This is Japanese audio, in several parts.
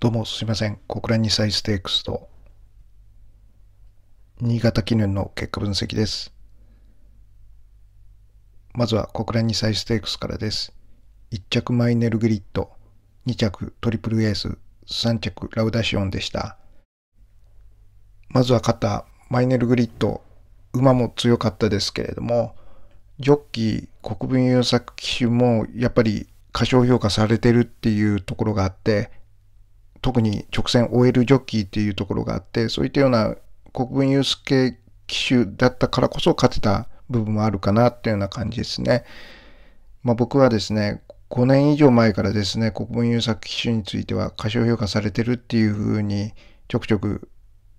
どうもすいません。国連2歳ステークスと、新潟記念の結果分析です。まずは国連2歳ステークスからです。1着マイネルグリッド、2着トリプルエース、3着ラウダシオンでした。まずは肩、マイネルグリッド、馬も強かったですけれども、ジョッキー、国分優作騎手もやっぱり過小評価されてるっていうところがあって、特に直線 OL ジョッキーっていうところがあって、そういったような国分ユー騎系だったからこそ勝てた部分もあるかなっていうような感じですね。まあ、僕はですね、5年以上前からですね、国分優作騎手については過小評価されてるっていうふうにちょくちょく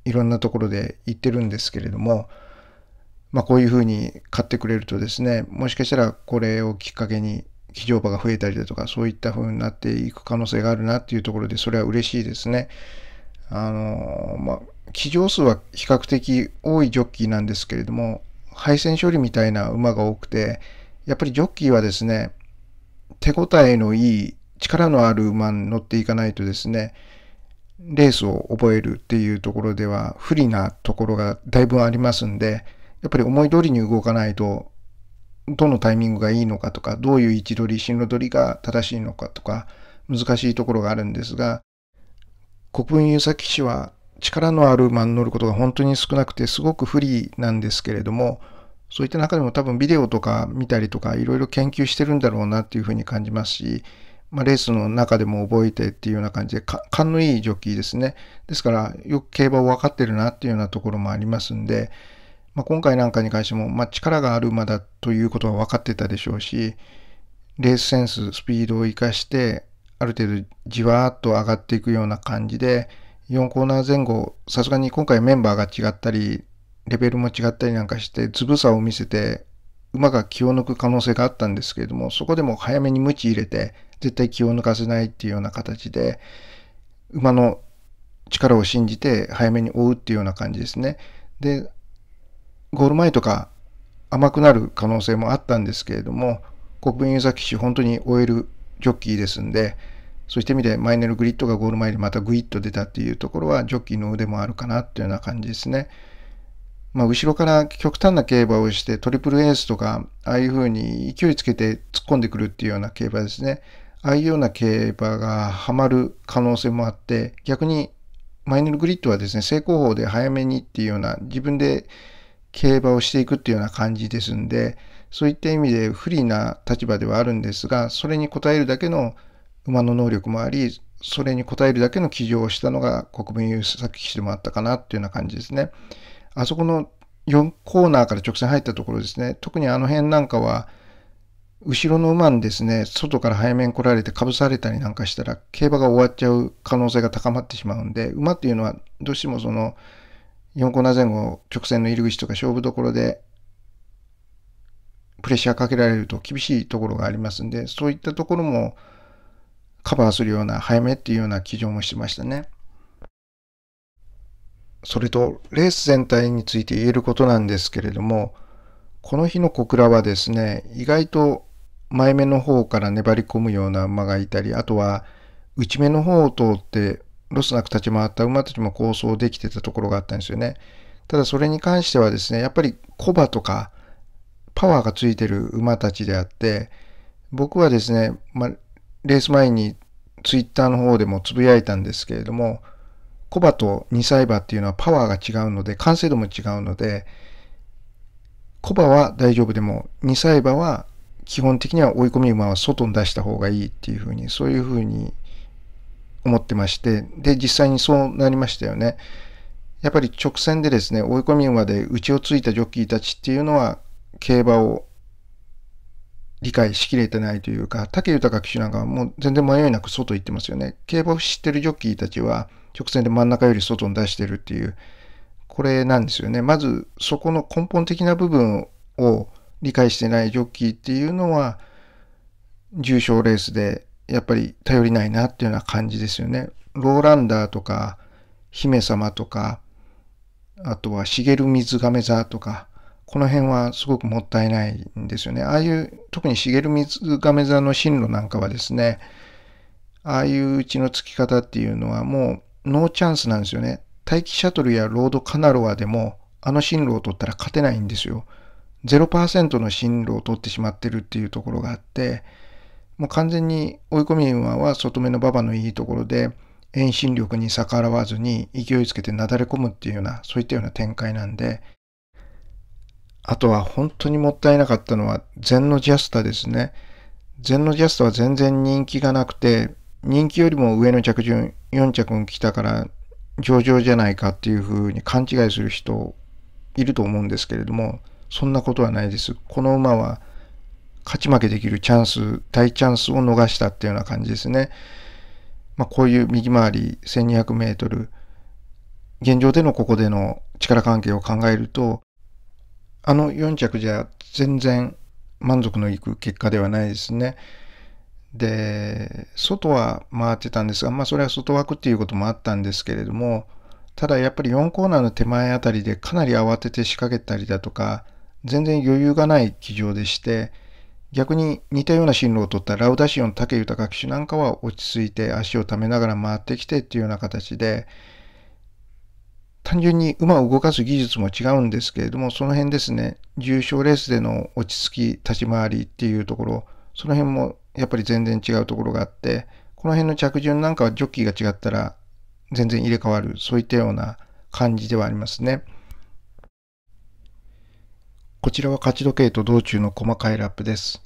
いろんなところで言ってるんですけれども、まあこういうふうに買ってくれるとですね、もしかしたらこれをきっかけに騎乗場が増えたりだとか、そういった風になっていく可能性があるなっていうところで、それは嬉しいですね。あのまあ、騎乗数は比較的多いジョッキーなんですけれども、配線処理みたいな馬が多くて、やっぱりジョッキーはですね、手応えのいい、力のある馬に乗っていかないとですね、レースを覚えるっていうところでは不利なところがだいぶありますんで、やっぱり思い通りに動かないとどのタイミングがいいのかとか、どういう位置取り、進路取りが正しいのかとか、難しいところがあるんですが、国分優作氏は力のある馬に乗ることが本当に少なくてすごく不利なんですけれども、そういった中でも多分ビデオとか見たりとかいろいろ研究してるんだろうなっていうふうに感じますし、まあ、レースの中でも覚えてっていうような感じで勘のいいジョッキーですね。ですからよく競馬を分かってるなっていうようなところもありますんで、まあ、今回なんかに関しても、まあ、力がある馬だということは分かってたでしょうし、レースセンス、スピードを生かして、ある程度じわーっと上がっていくような感じで、4コーナー前後、さすがに今回メンバーが違ったり、レベルも違ったりなんかして、ずぶさを見せて、馬が気を抜く可能性があったんですけれども、そこでも早めに無知入れて、絶対気を抜かせないっていうような形で、馬の力を信じて早めに追うっていうような感じですね。で、ゴール前とか甘くなる可能性もあったんですけれども、国分湯崎氏手、本当に終えるジョッキーですんで、そうしてみて、マイネル・グリッドがゴール前でまたグイッと出たっていうところは、ジョッキーの腕もあるかなっていうような感じですね。まあ、後ろから極端な競馬をして、トリプルエースとか、ああいう風に勢いつけて突っ込んでくるっていうような競馬ですね。ああいうような競馬がはまる可能性もあって、逆にマイネル・グリッドはですね、成功法で早めにっていうような、自分で競馬をしていくっていうような感じですんで、そういった意味で不利な立場ではあるんですが、それに応えるだけの馬の能力もあり、それに応えるだけの騎乗をしたのが国民優作騎士でもあったかなっていうような感じですね。あそこの4コーナーから直線入ったところですね、特にあの辺なんかは、後ろの馬にですね、外から背面来られてかぶされたりなんかしたら、競馬が終わっちゃう可能性が高まってしまうんで、馬っていうのはどうしてもその、4コーナー前後、直線の入り口とか勝負どころで、プレッシャーかけられると厳しいところがありますんで、そういったところもカバーするような早めっていうような騎乗もしてましたね。それと、レース全体について言えることなんですけれども、この日の小倉はですね、意外と前目の方から粘り込むような馬がいたり、あとは内目の方を通ってロスなく立ち回った馬たちも構想できてたところがあったんですよね。ただそれに関してはですね、やっぱりコバとかパワーがついてる馬たちであって、僕はですね、まあ、レース前にツイッターの方でもつぶやいたんですけれども、コバと2歳馬っていうのはパワーが違うので、完成度も違うので、コバは大丈夫でも、2歳馬は基本的には追い込み馬は外に出した方がいいっていうふうに、そういうふうに思ってまして、で、実際にそうなりましたよね。やっぱり直線でですね、追い込み馬で内をついたジョッキーたちっていうのは、競馬を理解しきれてないというか、武豊騎手なんかはもう全然迷いなく外行ってますよね。競馬を知ってるジョッキーたちは、直線で真ん中より外に出してるっていう、これなんですよね。まず、そこの根本的な部分を理解してないジョッキーっていうのは、重賞レースでやっぱり頼りないなっていうような感じですよね。ローランダーとか、姫様とか、あとは茂水亀座とか、この辺はすごくもったいないんですよね。ああいう、特に茂水亀座の進路なんかはですね、ああいううちの付き方っていうのはもうノーチャンスなんですよね。待機シャトルやロードカナロアでもあの進路を取ったら勝てないんですよ。0%の進路を取ってしまってるっていうところがあって、もう完全に追い込み馬は外目の馬場のいいところで、遠心力に逆らわずに勢いつけてなだれ込むっていうような、そういったような展開なんで、あとは本当にもったいなかったのは、禅のジャスタですね。禅のジャスタは全然人気がなくて、人気よりも上の着順、4着も来たから上々じゃないかっていうふうに勘違いする人いると思うんですけれども、そんなことはないです。この馬は勝ち負けできるチャンス、大チャンスを逃したっていうような感じですね。まあ、こういう右回り1200メートル、現状でのここでの力関係を考えると、あの4着じゃ全然満足のいく結果ではないですね。で、外は回ってたんですが、まあそれは外枠っていうこともあったんですけれども、ただやっぱり4コーナーの手前あたりでかなり慌てて仕掛けたりだとか、全然余裕がない騎乗でして、逆に似たような進路を取ったラウダシオン武豊騎手なんかは落ち着いて足をためながら回ってきてっていうような形で単純に馬を動かす技術も違うんですけれどもその辺ですね重賞レースでの落ち着き立ち回りっていうところその辺もやっぱり全然違うところがあってこの辺の着順なんかはジョッキーが違ったら全然入れ替わるそういったような感じではありますね。こちらは勝ち時計と道中の細かいラップです。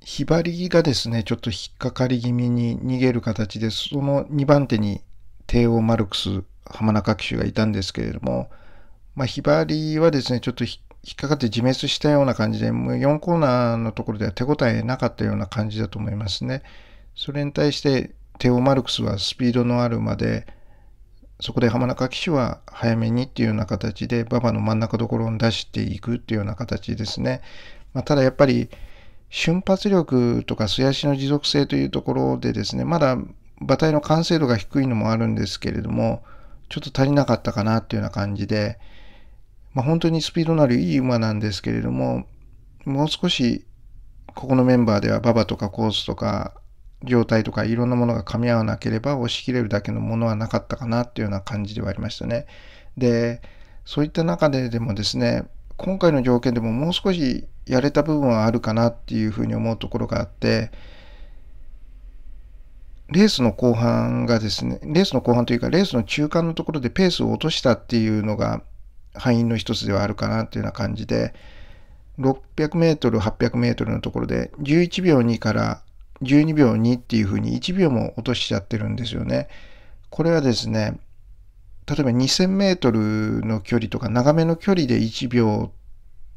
ひばりがですね、ちょっと引っかかり気味に逃げる形で、その2番手に帝王マルクス、浜中騎手がいたんですけれども、まあ、ひばりはですね、ちょっと引っかかって自滅したような感じで、もう4コーナーのところでは手応えなかったような感じだと思いますね。それに対して、テオ・マルクスはスピードのある馬で、そこで浜中騎手は早めにっていうような形で馬場の真ん中どころに出していくっていうような形ですね。まあ、ただやっぱり瞬発力とか素足の持続性というところでですねまだ馬体の完成度が低いのもあるんですけれどもちょっと足りなかったかなっていうような感じで、まあ、本当にスピードのあるいい馬なんですけれどももう少しここのメンバーでは馬場とかコースとか状態とかいろんなものが噛み合わなければ押し切れるだけのものはなかったかなっていうような感じではありましたね。でそういった中ででもですね今回の条件でももう少しやれた部分はあるかなっていうふうに思うところがあってレースの後半がですねレースの後半というかレースの中間のところでペースを落としたっていうのが敗因の一つではあるかなっていうような感じで 600m800m のところで11秒2から12秒2っていうふうに1秒も落としちゃってるんですよね。これはですね、例えば2000メートルの距離とか長めの距離で1秒っ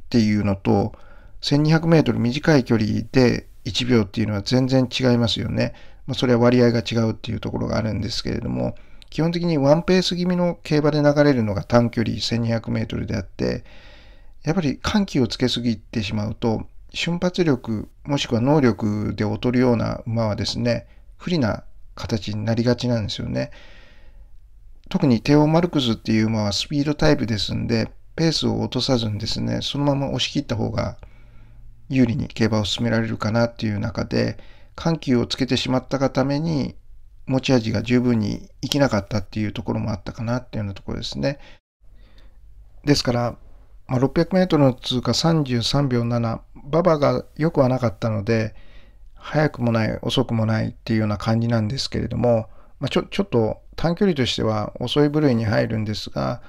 ていうのと1200メートル短い距離で1秒っていうのは全然違いますよね。まあ、それは割合が違うっていうところがあるんですけれども、基本的にワンペース気味の競馬で流れるのが短距離1200メートルであって、やっぱり緩急をつけすぎてしまうと、瞬発力もしくは能力で劣るような馬はですね不利な形になりがちなんですよね。特にテオ・マルクスっていう馬はスピードタイプですんでペースを落とさずにですねそのまま押し切った方が有利に競馬を進められるかなっていう中で緩急をつけてしまったがために持ち味が十分に生きなかったっていうところもあったかなっていうようなところですね。ですからまあ、600m の通過33秒7、馬場が良くはなかったので、早くもない遅くもないっていうような感じなんですけれども、まあ、ちょちょっと短距離としては遅い部類に入るんですが、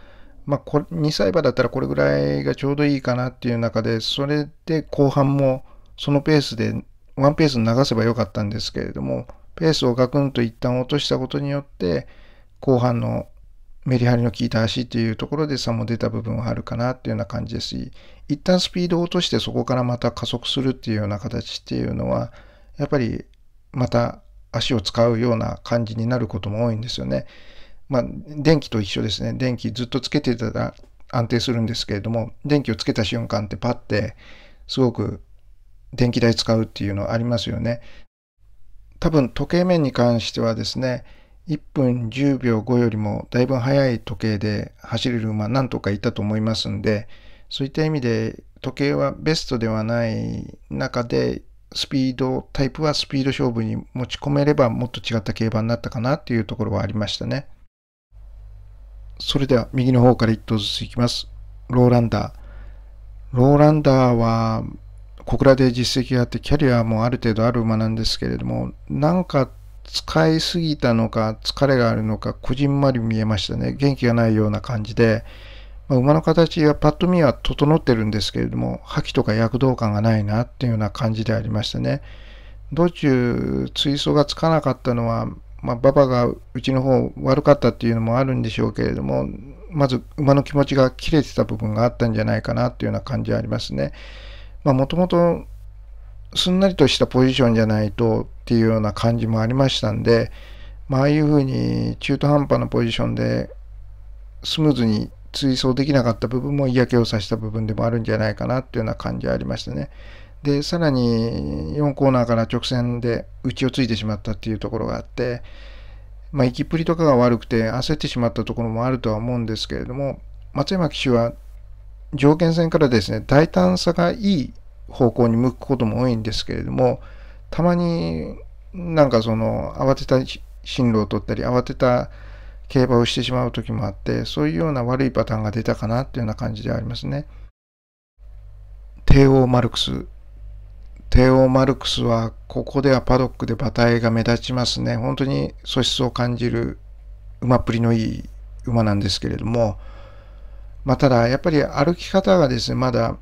まあ、これ2歳馬だったらこれぐらいがちょうどいいかなっていう中でそれで後半もそのペースでワンペース流せばよかったんですけれどもペースをガクンと一旦落としたことによって後半のメリハリの効いた足っていうところで差も出た部分はあるかなっていうような感じですし、一旦スピードを落としてそこからまた加速するっていうような形っていうのは、やっぱりまた足を使うような感じになることも多いんですよね。まあ、電気と一緒ですね。電気ずっとつけてたら安定するんですけれども、電気をつけた瞬間ってパッて、すごく電気代使うっていうのはありますよね。多分時計面に関してはですね、1分10秒5よりもだいぶ速い時計で走れる馬何とかいたと思いますんでそういった意味で時計はベストではない中でスピードタイプはスピード勝負に持ち込めればもっと違った競馬になったかなっていうところはありましたねそれでは右の方から1頭ずついきますローランダーローランダーは小倉で実績があってキャリアもある程度ある馬なんですけれどもなんか使いすぎたのか疲れがあるのかこじんまり見えましたね元気がないような感じで、まあ、馬の形がパッと見は整ってるんですけれども覇気とか躍動感がないなっていうような感じでありましたね道中追走がつかなかったのは、まあ、馬場がうちの方悪かったっていうのもあるんでしょうけれどもまず馬の気持ちが切れてた部分があったんじゃないかなっていうような感じはありますねもともとすんなりとしたポジションじゃないとっていうような感じもありましたんで、まあ、ああいうふうに中途半端なポジションでスムーズに追走できなかった部分も嫌気をさした部分でもあるんじゃないかなっていうような感じはありましたね。で、さらに4コーナーから直線で打ちをついてしまったっていうところがあって、まあ、行きっぷりとかが悪くて焦ってしまったところもあるとは思うんですけれども、松山騎手は条件戦からですね、大胆さがいい方向に向くことも多いんですけれども、たまになんかその慌てた進路を取ったり慌てた競馬をしてしまう時もあってそういうような悪いパターンが出たかなっていうような感じでありますね。帝王マルクス帝王マルクスはここではパドックで馬体が目立ちますね本当に素質を感じる馬っぷりのいい馬なんですけれどもまあただやっぱり歩き方がですねまだ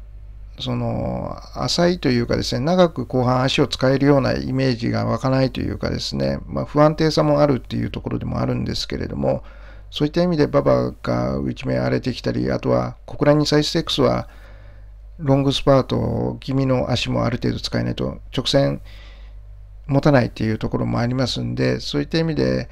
その浅いというかですね長く後半足を使えるようなイメージが湧かないというかですね、まあ、不安定さもあるっていうところでもあるんですけれどもそういった意味で馬場が打ち目荒れてきたりあとは小倉にサイステックスはロングスパート気味の足もある程度使えないと直線持たないっていうところもありますんでそういった意味で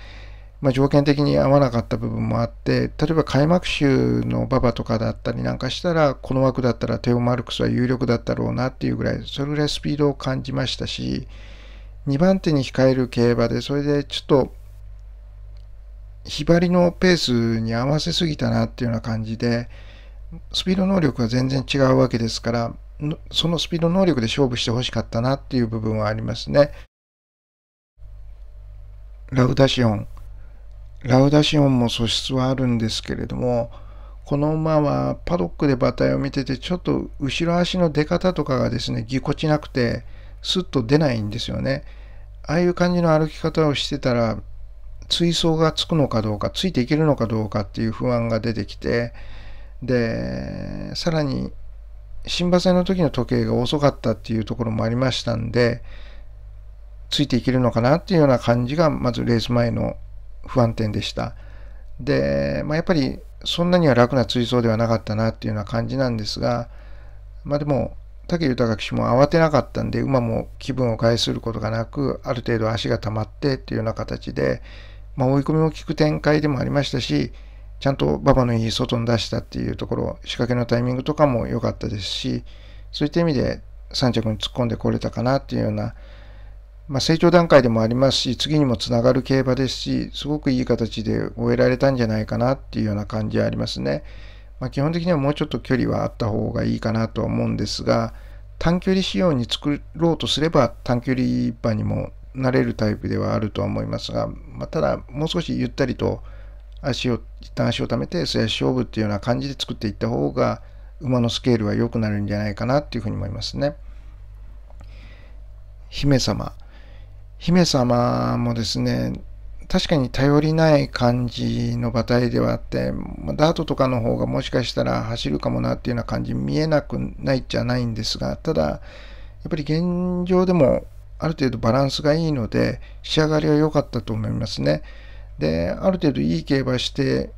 まあ、条件的に合わなかった部分もあって例えば開幕週の馬場とかだったりなんかしたらこの枠だったらテオ・マルクスは有力だったろうなっていうぐらいそれぐらいスピードを感じましたし2番手に控える競馬でそれでちょっとひばりのペースに合わせすぎたなっていうような感じでスピード能力が全然違うわけですからそのスピード能力で勝負してほしかったなっていう部分はありますね。ラウダシオンラウダシオンも素質はあるんですけれども、この馬はパドックで馬体を見てて、ちょっと後ろ足の出方とかがですね、ぎこちなくて、スッと出ないんですよね。ああいう感じの歩き方をしてたら、追走がつくのかどうか、ついていけるのかどうかっていう不安が出てきて、で、さらに、新馬戦の時の時計が遅かったっていうところもありましたんで、ついていけるのかなっていうような感じが、まずレース前の不安定でした。で、まあ、やっぱりそんなには楽な追走ではなかったなっていうような感じなんですが、まあ、でも武豊騎手も慌てなかったんで馬も気分を害することがなくある程度足が溜まってっていうような形で、まあ、追い込みも効く展開でもありましたしちゃんと馬場のいい外に出したっていうところ仕掛けのタイミングとかも良かったですしそういった意味で3着に突っ込んでこれたかなっていうようなまあ、成長段階でもありますし、次にもつながる競馬ですし、すごくいい形で終えられたんじゃないかなっていうような感じはありますね。まあ、基本的にはもうちょっと距離はあった方がいいかなとは思うんですが、短距離仕様に作ろうとすれば短距離馬にもなれるタイプではあるとは思いますが、まあ、ただもう少しゆったりと足を、一旦足を貯めて素足勝負っていうような感じで作っていった方が、馬のスケールは良くなるんじゃないかなっていうふうに思いますね。姫様。姫様もですね、確かに頼りない感じの馬体ではあって、ダートとかの方がもしかしたら走るかもなっていうような感じ見えなくないじゃないんですが、ただ、やっぱり現状でもある程度バランスがいいので、仕上がりは良かったと思いますね。で、ある程度いい競馬して、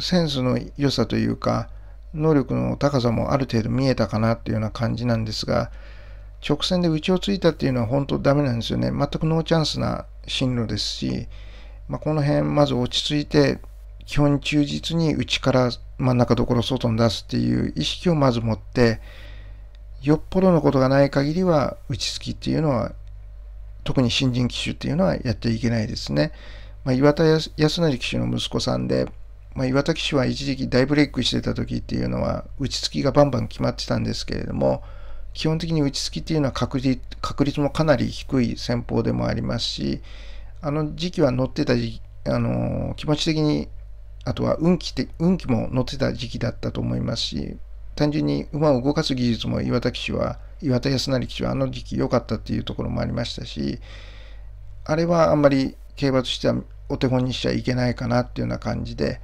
センスの良さというか、能力の高さもある程度見えたかなっていうような感じなんですが、直線で打ちをついたっていうのは本当ダメなんですよね。全くノーチャンスな進路ですし、まあ、この辺まず落ち着いて基本忠実に内から真ん中どころ外に出すっていう意識をまず持ってよっぽどのことがない限りは打ち付きっていうのは特に新人機種っていうのはやっていけないですね。まあ、岩田康成騎手の息子さんで、まあ、岩田騎手は一時期大ブレイクしてた時っていうのは打ち付きがバンバン決まってたんですけれども、基本的に打ち付きっていうのは確率確率もかなり低い戦法でもありますし、あの時期は乗ってた時あの気持ち的に、あとは運気て運気も乗ってた時期だったと思いますし、単純に馬を動かす技術も岩田騎手は、岩田康成騎手はあの時期良かったっていうところもありましたし、あれはあんまり競馬としてはお手本にしちゃいけないかなっていうような感じで、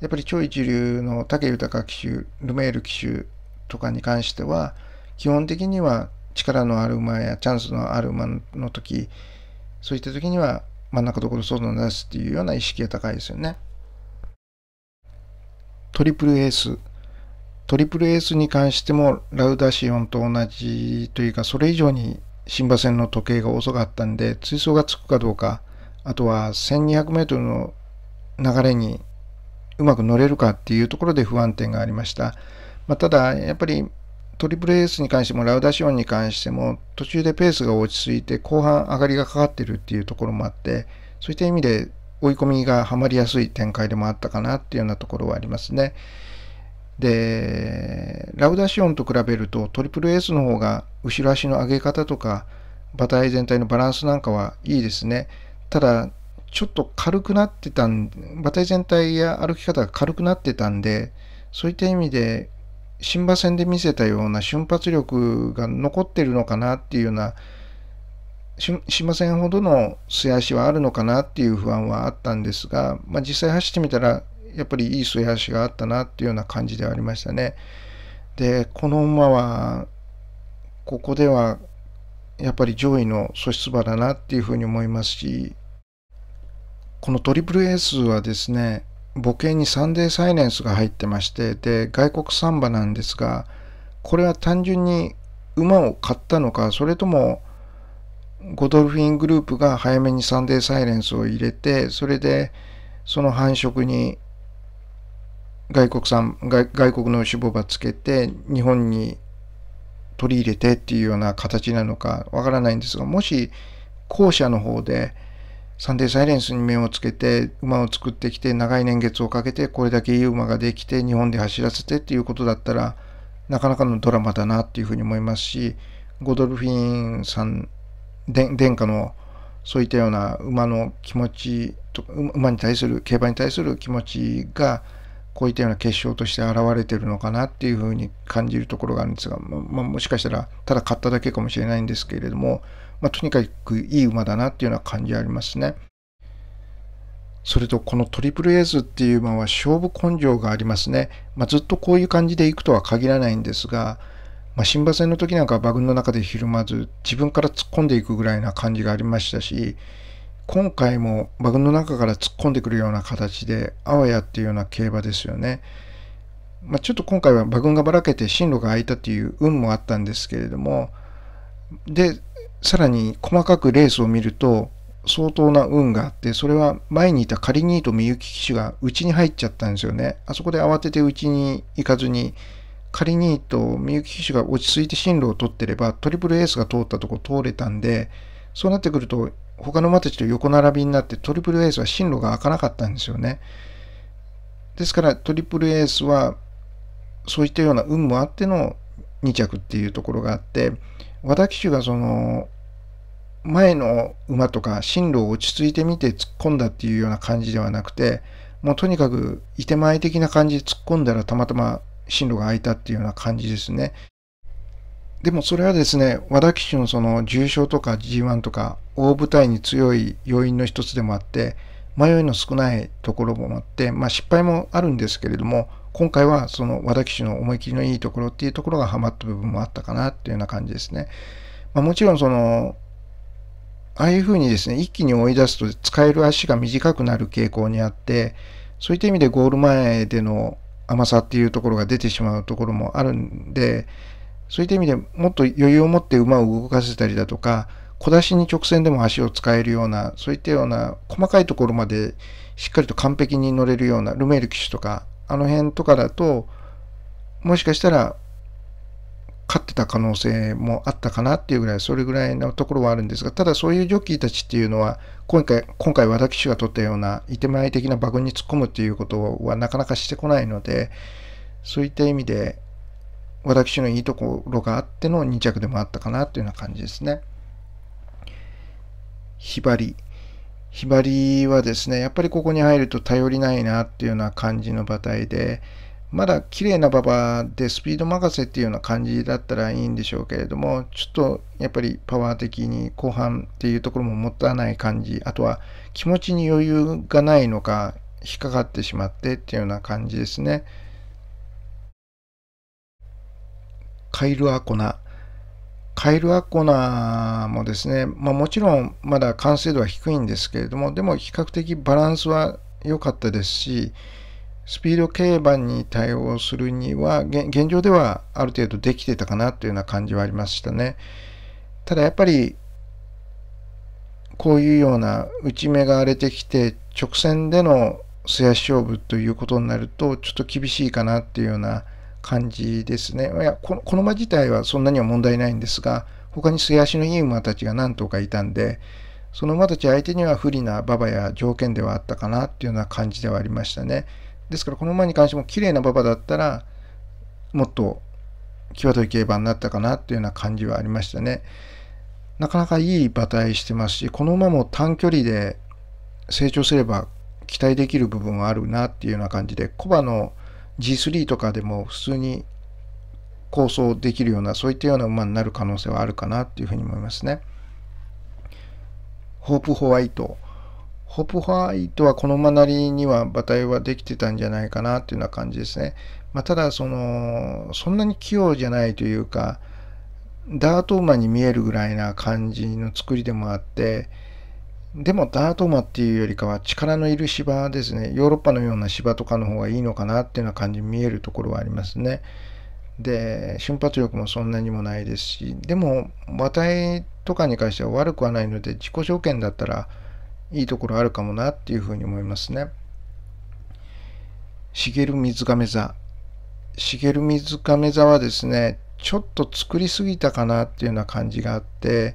やっぱり超一流の武豊騎手、ルメール騎手とかに関しては、基本的には力のある馬やチャンスのある馬の時そういった時には真ん中どころ外を出すっていうような意識が高いですよね。トリプルエーストリプルエースに関してもラウダシオンと同じというかそれ以上に新馬戦の時計が遅かったんで追走がつくかどうかあとは 1200m の流れにうまく乗れるかっていうところで不安定がありました、まあ、ただやっぱりトリプルエースに関してもラウダシオンに関しても途中でペースが落ち着いて後半上がりがかかってるっていうところもあってそういった意味で追い込みがはまりやすい展開でもあったかなっていうようなところはありますね。でラウダシオンと比べるとトリプルエースの方が後ろ足の上げ方とか馬体全体のバランスなんかはいいですね。ただちょっと軽くなってたん馬体全体や歩き方が軽くなってたんでそういった意味で新馬戦で見せたような瞬発力が残ってるのかなっていうような新馬戦ほどの素足はあるのかなっていう不安はあったんですが、まあ、実際走ってみたらやっぱりいい素足があったなっていうような感じではありましたね。でこの馬はここではやっぱり上位の素質馬だなっていうふうに思いますしこのトリプルエースはですね母系にサンデーサイレンスが入ってまして、で、外国サンバなんですが、これは単純に馬を買ったのか、それとも、ゴドルフィングループが早めにサンデーサイレンスを入れて、それで、その繁殖に外国産外外国の脂肪ばつけて日本に取り入れてっていうような形なのかわからないんですがもし後者の方でサンデーサイレンスに目をつけて馬を作ってきて長い年月をかけてこれだけいい馬ができて日本で走らせてっていうことだったらなかなかのドラマだなっていうふうに思いますしゴドルフィンさん殿下のそういったような馬の気持ち馬に対する競馬に対する気持ちがこういったような結晶として現れてるのかなっていうふうに感じるところがあるんですが、まあ、もしかしたらただ買っただけかもしれないんですけれどもまあ、とにかくいい馬だなっていうような感じありますね。それとこのトリプルエースっていう馬は勝負根性がありますね。まあ、ずっとこういう感じでいくとは限らないんですが、まあ、新馬戦の時なんかは馬群の中でひるまず自分から突っ込んでいくぐらいな感じがありましたし今回も馬群の中から突っ込んでくるような形であわやっていうような競馬ですよね。まあ、ちょっと今回は馬群がばらけて進路が空いたという運もあったんですけれどもでさらに細かくレースを見ると相当な運があって、それは前にいたカリニート・ミユキ騎手が内に入っちゃったんですよね。あそこで慌てて内に行かずに、カリニート・ミユキ騎手が落ち着いて進路を取ってれば、トリプルエースが通ったとこ通れたんで、そうなってくると、他の馬たちと横並びになってトリプルエースは進路が開かなかったんですよね。ですからトリプルエースはそういったような運もあっての2着っていうところがあって私がその前の馬とか進路を落ち着いてみて突っ込んだっていうような感じではなくてもうとにかくいてまい的な感じで突っ込んだらたまたま進路が空いたっていうような感じですね。でもそれはですね、和田騎手のその重傷とか G1 とか大舞台に強い要因の一つでもあって、迷いの少ないところもあって、まあ失敗もあるんですけれども、今回はその和田騎手の思い切りのいいところっていうところがハマった部分もあったかなっていうような感じですね。まあ、もちろんそのああいうふうにですね、一気に追い出すと使える足が短くなる傾向にあって、そういった意味でゴール前での甘さっていうところが出てしまうところもあるんで、そういった意味でもっと余裕を持って馬を動かせたりだとか、小出しに直線でも足を使えるような、そういったような細かいところまでしっかりと完璧に乗れるような、ルメール騎手とか、あの辺とかだと、もしかしたら勝ってた可能性もあったかなっていうぐらい、それぐらいのところはあるんですが、ただそういうジョッキーたちっていうのは、今回、今回私が取ったような、いてまい的なバグに突っ込むっていうことはなかなかしてこないので、そういった意味で、私のいいところがあっての2着でもあったかなというような感じですね。ひばり。ひばりはですね、やっぱりここに入ると頼りないなっていうような感じの馬体で、まだ綺麗な馬場でスピード任せっていうような感じだったらいいんでしょうけれども、ちょっとやっぱりパワー的に後半っていうところももったいない感じ、あとは気持ちに余裕がないのか、引っかかってしまってっていうような感じですね。カイルアコナ。カエルアコナもですね、まあ、もちろんまだ完成度は低いんですけれども、でも比較的バランスは良かったですし、スピード競馬に対応するには、現状ではある程度できてたかなというような感じはありましたね。ただやっぱり、こういうような打ち目が荒れてきて、直線での素足勝負ということになると、ちょっと厳しいかなっていうような感じですね。いやこのこの馬自体はそんなには問題ないんですが、他に素足のいい馬たちが何頭かいたんで、その馬たち相手には不利な馬場や条件ではあったかなっていうような感じではありましたね。ですからこの馬に関しても綺麗な馬場だったら、もっと際どい競馬になったかなっていうような感じはありましたね。なかなかいい馬体してますし、この馬も短距離で成長すれば期待できる部分はあるなっていうような感じで、コバの G3 とかでも普通に構想できるようなそういったような馬になる可能性はあるかなっていうふうに思いますね。ホープホワイト。ホープホワイトはこの馬なりには馬体はできてたんじゃないかなっていうような感じですね。まあ、ただそのそんなに器用じゃないというかダート馬に見えるぐらいな感じの作りでもあって、でもダートマっていうよりかは力のいる芝ですね。ヨーロッパのような芝とかの方がいいのかなっていうような感じに見えるところはありますね。で、瞬発力もそんなにもないですし、でも、馬体とかに関しては悪くはないので、自己条件だったらいいところあるかもなっていうふうに思いますね。茂る水亀座。茂る水亀座はですね、ちょっと作りすぎたかなっていうような感じがあって、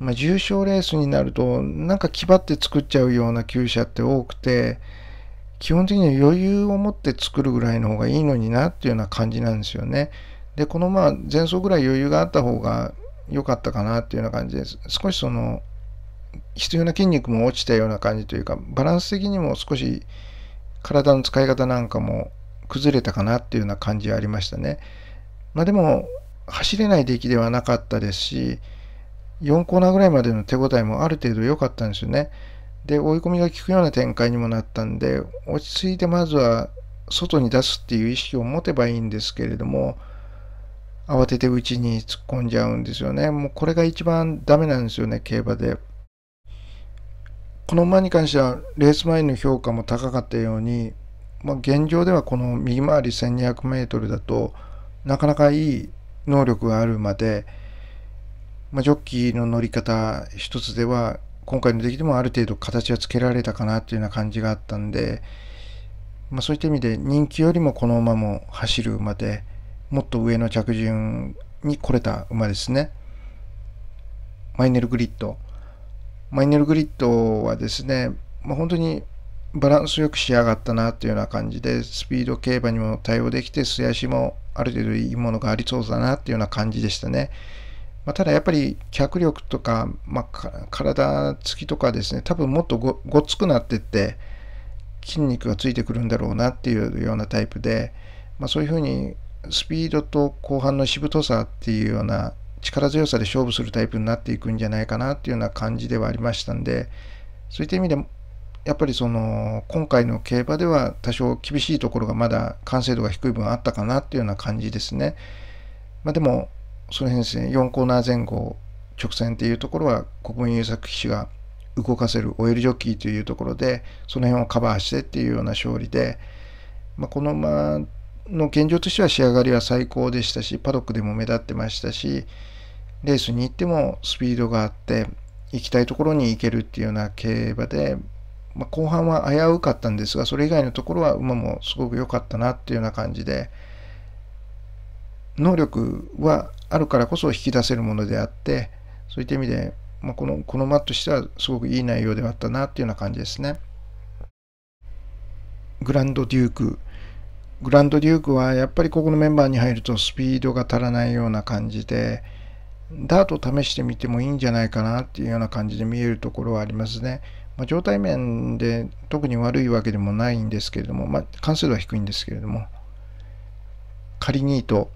まあ、重賞レースになると、なんか気張って作っちゃうような厩舎って多くて、基本的には余裕を持って作るぐらいの方がいいのになっていうような感じなんですよね。で、このまあ前走ぐらい余裕があった方が良かったかなっていうような感じです。少しその、必要な筋肉も落ちたような感じというか、バランス的にも少し体の使い方なんかも崩れたかなっていうような感じはありましたね。まあでも、走れない出来ではなかったですし、4コーナーぐらいまでの手応えもある程度良かったんですよね。で、追い込みが効くような展開にもなったんで、落ち着いてまずは外に出すっていう意識を持てばいいんですけれども、慌てて内に突っ込んじゃうんですよね。もうこれが一番ダメなんですよね、競馬で。この馬に関しては、レース前の評価も高かったように、まあ、現状ではこの右回り 1200m だとなかなかいい能力があるまで、まあ、ジョッキーの乗り方一つでは今回の出来でもある程度形はつけられたかなというような感じがあったんで、まあ、そういった意味で人気よりもこの馬も走る馬でもっと上の着順に来れた馬ですね。マイネルグリッド。マイネルグリッドはですね、まあ、本当にバランスよく仕上がったなというような感じでスピード競馬にも対応できて素足もある程度いいものがありそうだなというような感じでしたね。まあ、ただやっぱり脚力とか、まあ、体つきとかですね、多分もっとごごっつくなってって、筋肉がついてくるんだろうなっていうようなタイプで、まあ、そういうふうにスピードと後半のしぶとさっていうような力強さで勝負するタイプになっていくんじゃないかなっていうような感じではありましたんでそういった意味でやっぱりその今回の競馬では多少厳しいところがまだ完成度が低い分あったかなっていうような感じですね。まあ、でもその辺ですね、4コーナー前後直線っていうところは国民優作騎手が動かせるオイルジョッキーというところで、その辺をカバーしてっていうような勝利で、まあ、この馬の現状としては仕上がりは最高でしたし、パドックでも目立ってましたし、レースに行ってもスピードがあって、行きたいところに行けるっていうような競馬で、まあ、後半は危うかったんですが、それ以外のところは馬もすごく良かったなっていうような感じで、能力はあるからこそ引き出せるものであってそういった意味で、まあ、このこのマとしてはすごくいい内容ではあったなっていうような感じですね。グランドデュークグランドデュークはやっぱりここのメンバーに入るとスピードが足らないような感じでダート試してみてもいいんじゃないかなっていうような感じで見えるところはありますね。まあ、状態面で特に悪いわけでもないんですけれども、まあ、完成度は低いんですけれども仮にと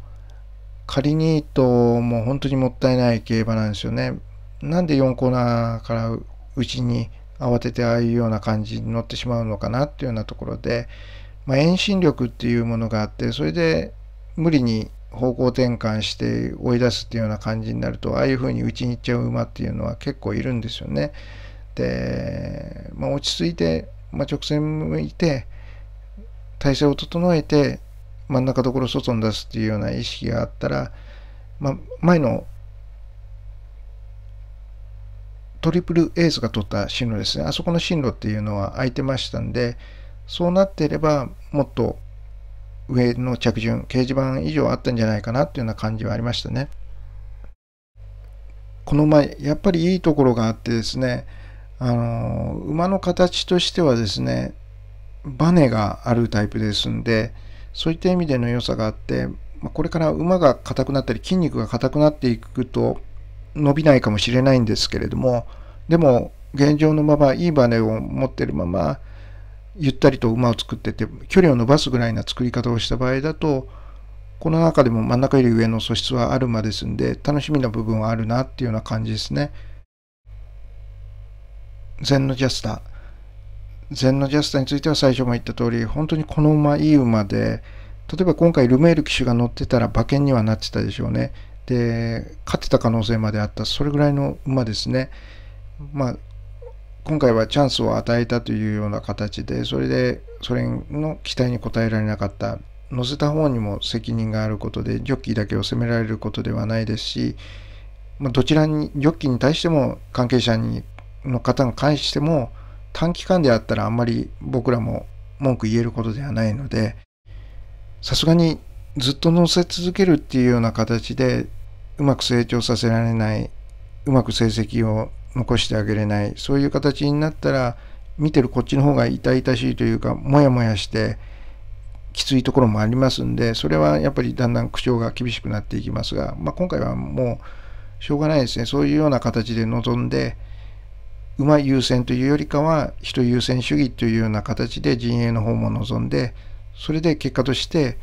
仮にと、もう本当にもったいない競馬なんですよね。なんで4コーナーからうちに慌ててああいうような感じに乗ってしまうのかなっていうようなところで、まあ、遠心力っていうものがあってそれで無理に方向転換して追い出すっていうような感じになるとああいうふうに打ちに行っちゃう馬っていうのは結構いるんですよね。で、まあ、落ち着いて、まあ、直線向いて体勢を整えて真ん中どころ外に出すっていうような意識があったら、ま前のトリプルエースが取った進路ですね、あそこの進路っていうのは空いてましたんで、そうなっていれば、もっと上の着順、掲示板以上あったんじゃないかなっていうような感じはありましたね。この前、やっぱりいいところがあってですね、あの馬の形としてはですね、バネがあるタイプですんで、そういった意味での良さがあって、まこれから馬が硬くなったり筋肉が硬くなっていくと伸びないかもしれないんですけれどもでも現状のままいいバネを持ってるままゆったりと馬を作ってて距離を伸ばすぐらいな作り方をした場合だとこの中でも真ん中より上の素質はある馬ですんで楽しみな部分はあるなっていうような感じですね。禅のジャスター禅のジャスタについては最初も言った通り、本当にこの馬、いい馬で、例えば今回ルメール騎手が乗ってたら馬券にはなってたでしょうね。で、勝ってた可能性まであった、それぐらいの馬ですね。まあ、今回はチャンスを与えたというような形で、それで、それの期待に応えられなかった。乗せた方にも責任があることで、ジョッキーだけを責められることではないですし、まあ、どちらに、ジョッキーに対しても、関係者にの方に関しても、短期間であったらあんまり僕らも文句言えることではないのでさすがにずっと乗せ続けるっていうような形でうまく成長させられないうまく成績を残してあげれないそういう形になったら見てるこっちの方が痛々しいというかモヤモヤしてきついところもありますんでそれはやっぱりだんだん苦笑が厳しくなっていきますが、まあ、今回はもうしょうがないですねそういうような形で臨んで、馬優先というよりかは人優先主義というような形で陣営の方も望んでそれで結果として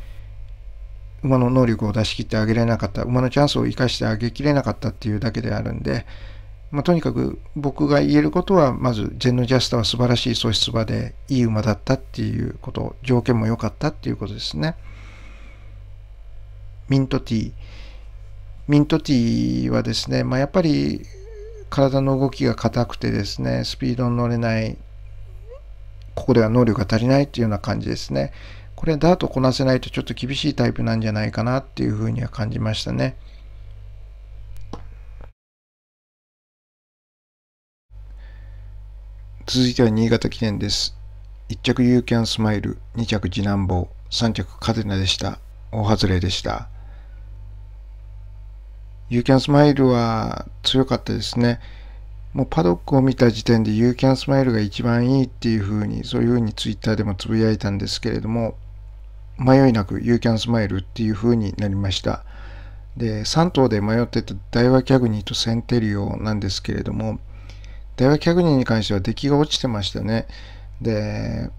馬の能力を出し切ってあげれなかった馬のチャンスを生かしてあげきれなかったっていうだけであるんで、まあ、とにかく僕が言えることはまずジェンヌ・ジャスタは素晴らしい素質馬でいい馬だったっていうこと条件も良かったっていうことですね。ミントティーミントティーはですね、まあ、やっぱり体の動きが硬くてですね、スピードに乗れない、ここでは能力が足りないっていうような感じですね。これダートこなせないとちょっと厳しいタイプなんじゃないかなっていうふうには感じましたね。続いては新潟記念です。1着ユーキャンスマイル2着次男坊、3着カデナでした。大外れでした。ユーキャンスマイルは強かったですね。もうパドックを見た時点でユーキャンスマイルが一番いいっていうふうに、そういうふうに Twitter でもつぶやいたんですけれども、迷いなくユーキャンスマイルっていうふうになりました。で、3頭で迷ってたダイワキャグニーとセンテリオなんですけれども、ダイワキャグニーに関しては出来が落ちてましたね。で、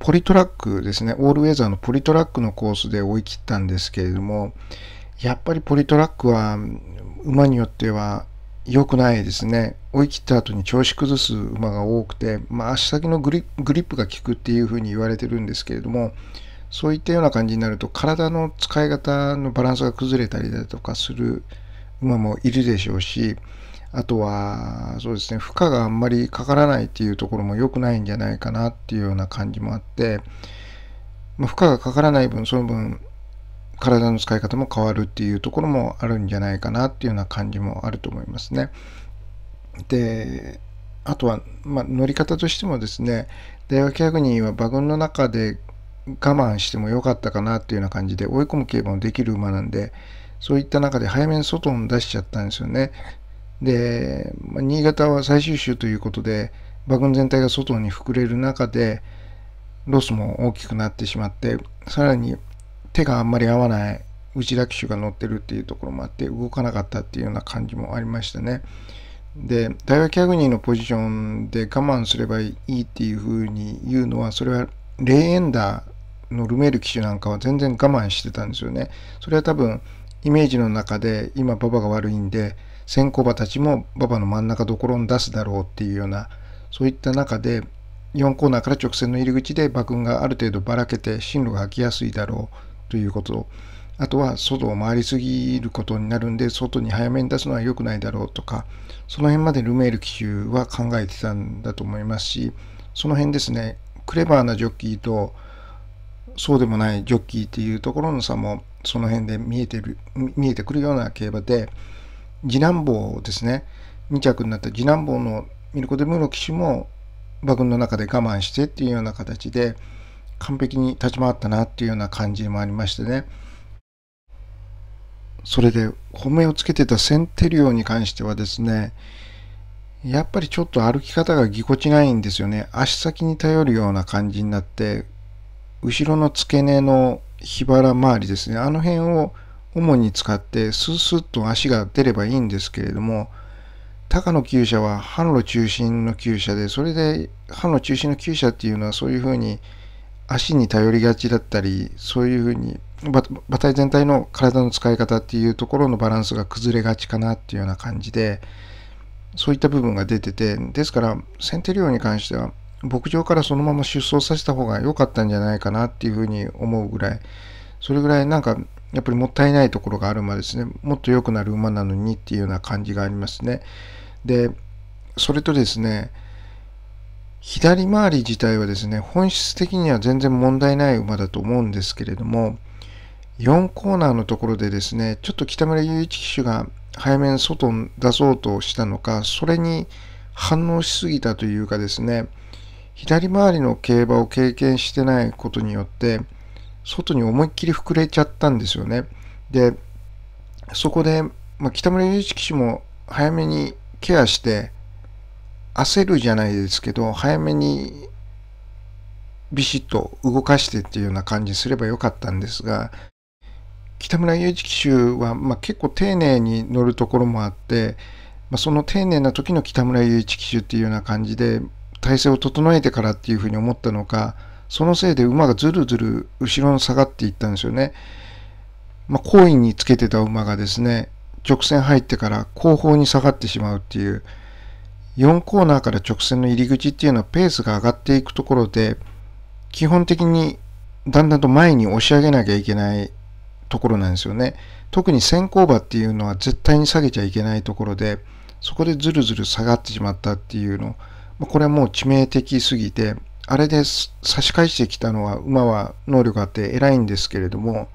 ポリトラックですね、オールウェザーのポリトラックのコースで追い切ったんですけれども、やっぱりポリトラックは馬によっては良くないですね。追い切った後に調子崩す馬が多くて、まあ、足先のグリップが効くっていうふうに言われてるんですけれども、そういったような感じになると、体の使い方のバランスが崩れたりだとかする馬もいるでしょうし、あとは、そうですね、負荷があんまりかからないっていうところも良くないんじゃないかなっていうような感じもあって、まあ、負荷がかからない分、その分、体の使い方も変わるっていうところもあるんじゃないかなっていうような感じもあると思いますね。であとは、まあ、乗り方としてもですね大和客人は馬群の中で我慢しても良かったかなっていうような感じで追い込む競馬もできる馬なんでそういった中で早めに外に出しちゃったんですよね。で、まあ、新潟は最終週ということで馬群全体が外に膨れる中でロスも大きくなってしまってさらに手があんまり合わない内田騎手が乗ってるっていうところもあって動かなかったっていうような感じもありましたね。で大和キャグニーのポジションで我慢すればいいっていうふうに言うのはそれはレイエンダーのルメール騎手なんかは全然我慢してたんですよね。それは多分イメージの中で今馬場が悪いんで先行馬たちも馬場の真ん中どころに出すだろうっていうようなそういった中で4コーナーから直線の入り口で馬群がある程度ばらけて進路が空きやすいだろうということあとは外を回りすぎることになるんで外に早めに出すのは良くないだろうとかその辺までルメール騎手は考えてたんだと思いますしその辺ですねクレバーなジョッキーとそうでもないジョッキーっていうところの差もその辺で見えてる見えてくるような競馬で次男坊ですね2着になった次男坊のミルコ・デ・ムーロ騎手も馬群の中で我慢してっていうような形で完璧に立ち回ったなっていうような感じもありましてね。それで、褒めをつけてたセンテリオに関してはですね、やっぱりちょっと歩き方がぎこちないんですよね。足先に頼るような感じになって、後ろの付け根のひばら周りですね。あの辺を主に使ってスースーと足が出ればいいんですけれども、高野厩舎は販路中心の厩舎で、それで販路中心の厩舎っていうのはそういうふうに足に頼りがちだったりそういうふうに馬体全体の体の使い方っていうところのバランスが崩れがちかなっていうような感じでそういった部分が出ててですから先手量に関しては牧場からそのまま出走させた方が良かったんじゃないかなっていうふうに思うぐらいそれぐらいなんかやっぱりもったいないところがある馬ですねもっと良くなる馬なのにっていうような感じがありますねでそれとですね左回り自体はですね、本質的には全然問題ない馬だと思うんですけれども、4コーナーのところでですね、ちょっと北村雄一騎手が早めに外に出そうとしたのか、それに反応しすぎたというかですね、左回りの競馬を経験してないことによって、外に思いっきり膨れちゃったんですよね。で、そこで、まあ、北村雄一騎手も早めにケアして、焦るじゃないですけど、早めにビシッと動かしてっていうような感じすればよかったんですが、北村雄一騎手は、まあ、結構丁寧に乗るところもあって、まあ、その丁寧な時の北村雄一騎手っていうような感じで、体勢を整えてからっていうふうに思ったのか、そのせいで馬がずるずる後ろに下がっていったんですよね。まあ、後位につけてた馬がですね、直線入ってから後方に下がってしまうっていう、4コーナーから直線の入り口っていうのはペースが上がっていくところで、基本的にだんだんと前に押し上げなきゃいけないところなんですよね。特に先行馬っていうのは絶対に下げちゃいけないところで、そこでずるずる下がってしまったっていうの、これはもう致命的すぎて、あれで差し返してきたのは馬は能力あって偉いんですけれども、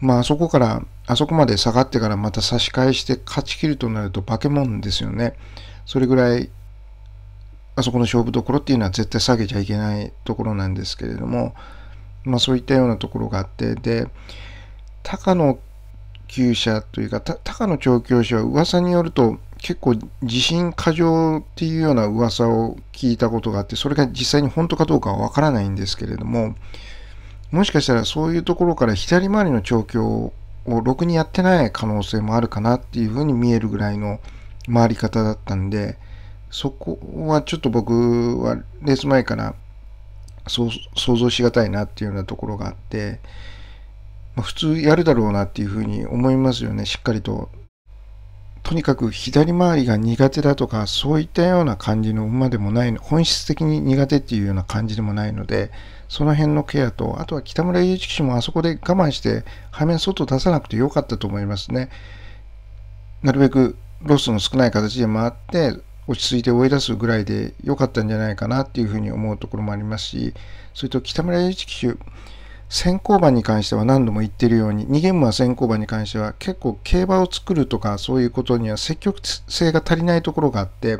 まああそこから、あそこまで下がってからまた差し返して勝ち切るとなると化け物ですよね。それぐらい、あそこの勝負どころっていうのは絶対下げちゃいけないところなんですけれども、まあそういったようなところがあって、で、高野球者というか、高野調教師は噂によると、結構地震過剰っていうような噂を聞いたことがあって、それが実際に本当かどうかはわからないんですけれども、もしかしたらそういうところから左回りの調教をろくにやってない可能性もあるかなっていうふうに見えるぐらいの回り方だったんで、そこはちょっと僕はレース前から想像しがたいなっていうようなところがあって、まあ、普通やるだろうなっていうふうに思いますよね、しっかりと。とにかく左回りが苦手だとか、そういったような感じの馬でもないの、本質的に苦手っていうような感じでもないので、その辺のケアと、あとは北村祐一騎手もあそこで我慢して、背面外出さなくてよかったと思いますね。なるべくロスの少ない形で回って落ち着いて追い出すぐらいで良かったんじゃないかなっていうふうに思うところもありますしそれと北村祐一騎手先行馬に関しては何度も言ってるように2ゲームは先行馬に関しては結構競馬を作るとかそういうことには積極性が足りないところがあって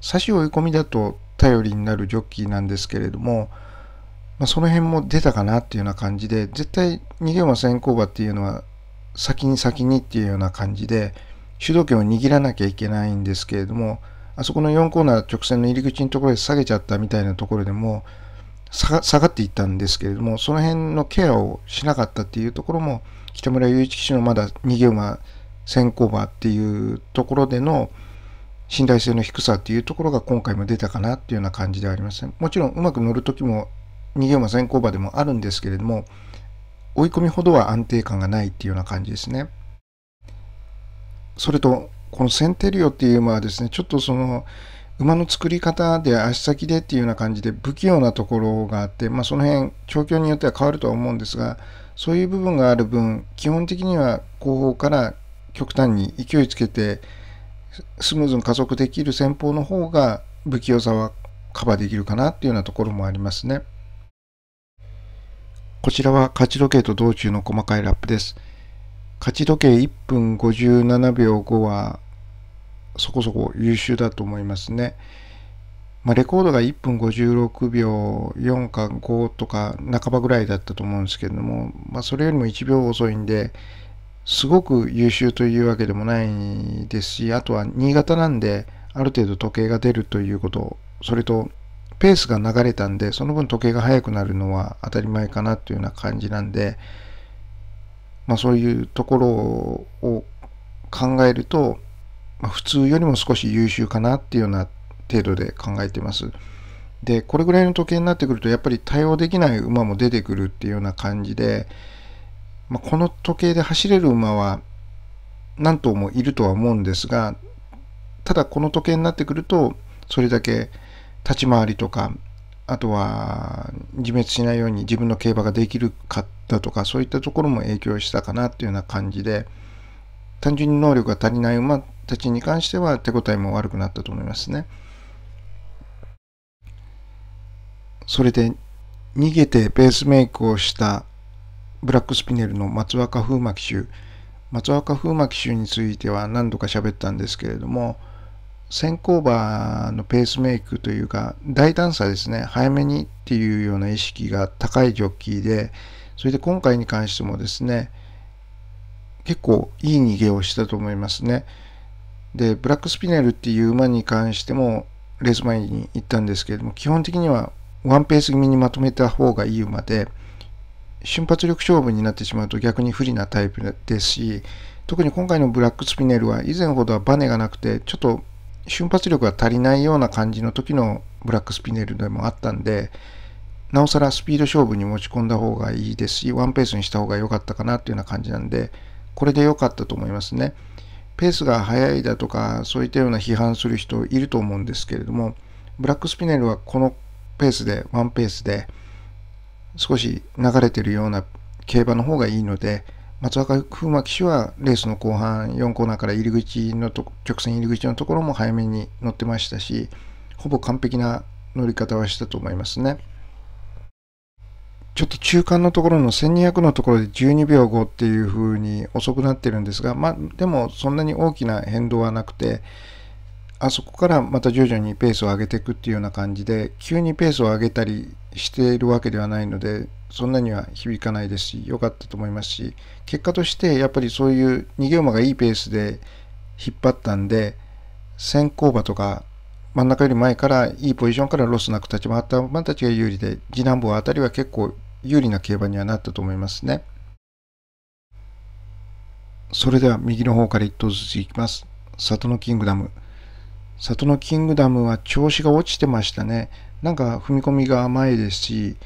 差し追い込みだと頼りになるジョッキーなんですけれども、まあ、その辺も出たかなっていうような感じで絶対2ゲームは先行馬っていうのは先に先にっていうような感じで。主導権を握らなきゃいけないんですけれども、あそこの4コーナー直線の入り口のところで下げちゃったみたいなところでも下がっていったんですけれども、その辺のケアをしなかったっていうところも、北村雄一騎手のまだ逃げ馬、先行馬っていうところでの信頼性の低さっていうところが今回も出たかなっていうような感じではありますね。もちろんうまく乗る時も逃げ馬先行馬でもあるんですけれども、追い込みほどは安定感がないっていうような感じですね。それと、このセンテリオっていう馬はですね、ちょっとその、馬の作り方で足先でっていうような感じで不器用なところがあって、まあ、その辺調教によっては変わるとは思うんですがそういう部分がある分基本的には後方から極端に勢いつけてスムーズに加速できる戦法の方が不器用さはカバーできるかなっていうようなところもありますね。こちらは勝ち時計と道中の細かいラップです。勝ち時計1分57秒5はそこそこ優秀だと思いますね。まあ、レコードが1分56秒4か5とか半ばぐらいだったと思うんですけれども、まあ、それよりも1秒遅いんで、すごく優秀というわけでもないですし、あとは新潟なんで、ある程度時計が出るということ、それとペースが流れたんで、その分時計が速くなるのは当たり前かなというような感じなんで、まあ、そういうところを考えると、まあ、普通よりも少し優秀かなっていうような程度で考えてます。でこれぐらいの時計になってくるとやっぱり対応できない馬も出てくるっていうような感じで、まあ、この時計で走れる馬は何頭もいるとは思うんですがただこの時計になってくるとそれだけ立ち回りとかあとは自滅しないように自分の競馬ができるかっだとかそういったところも影響したかなっていうような感じで単純に能力が足りない馬たちに関しては手応えも悪くなったと思いますね。それで逃げてペースメイクをしたブラックスピネルの松若風磨騎手松若風磨騎手については何度か喋ったんですけれども先行馬のペースメイクというか大段差ですね早めにっていうような意識が高いジョッキーでそれで今回に関してもですね、結構いい逃げをしたと思いますね。で、ブラックスピネルっていう馬に関しても、レース前に行ったんですけれども、基本的にはワンペース気味にまとめた方がいい馬で、瞬発力勝負になってしまうと逆に不利なタイプですし、特に今回のブラックスピネルは以前ほどはバネがなくて、ちょっと瞬発力が足りないような感じの時のブラックスピネルでもあったんで、なおさらスピード勝負に持ち込んだ方がいいですし、ワンペースにした方が良かったかなっていうような感じなんで、これで良かったと思いますね。ペースが速いだとか、そういったような批判する人いると思うんですけれども、ブラックスピネルはこのペースで、ワンペースで、少し流れてるような競馬の方がいいので、松若風磨騎手はレースの後半、4コーナーから入り口のと、直線入り口のところも早めに乗ってましたし、ほぼ完璧な乗り方はしたと思いますね。ちょっと中間のところの1200のところで12秒5っていう風に遅くなってるんですが、まあ、でもそんなに大きな変動はなくて、あそこからまた徐々にペースを上げていくっていうような感じで、急にペースを上げたりしているわけではないので、そんなには響かないですし、良かったと思いますし、結果としてやっぱりそういう逃げ馬がいいペースで引っ張ったんで、先行馬とか真ん中より前からいいポジションからロスなく立ち回った馬たちが有利で次男坊あたりは結構有利な競馬にはなったと思いますねそれでは右の方から1頭ずついきます里のキングダム里のキングダムは調子が落ちてましたねなんか踏み込みが甘いですし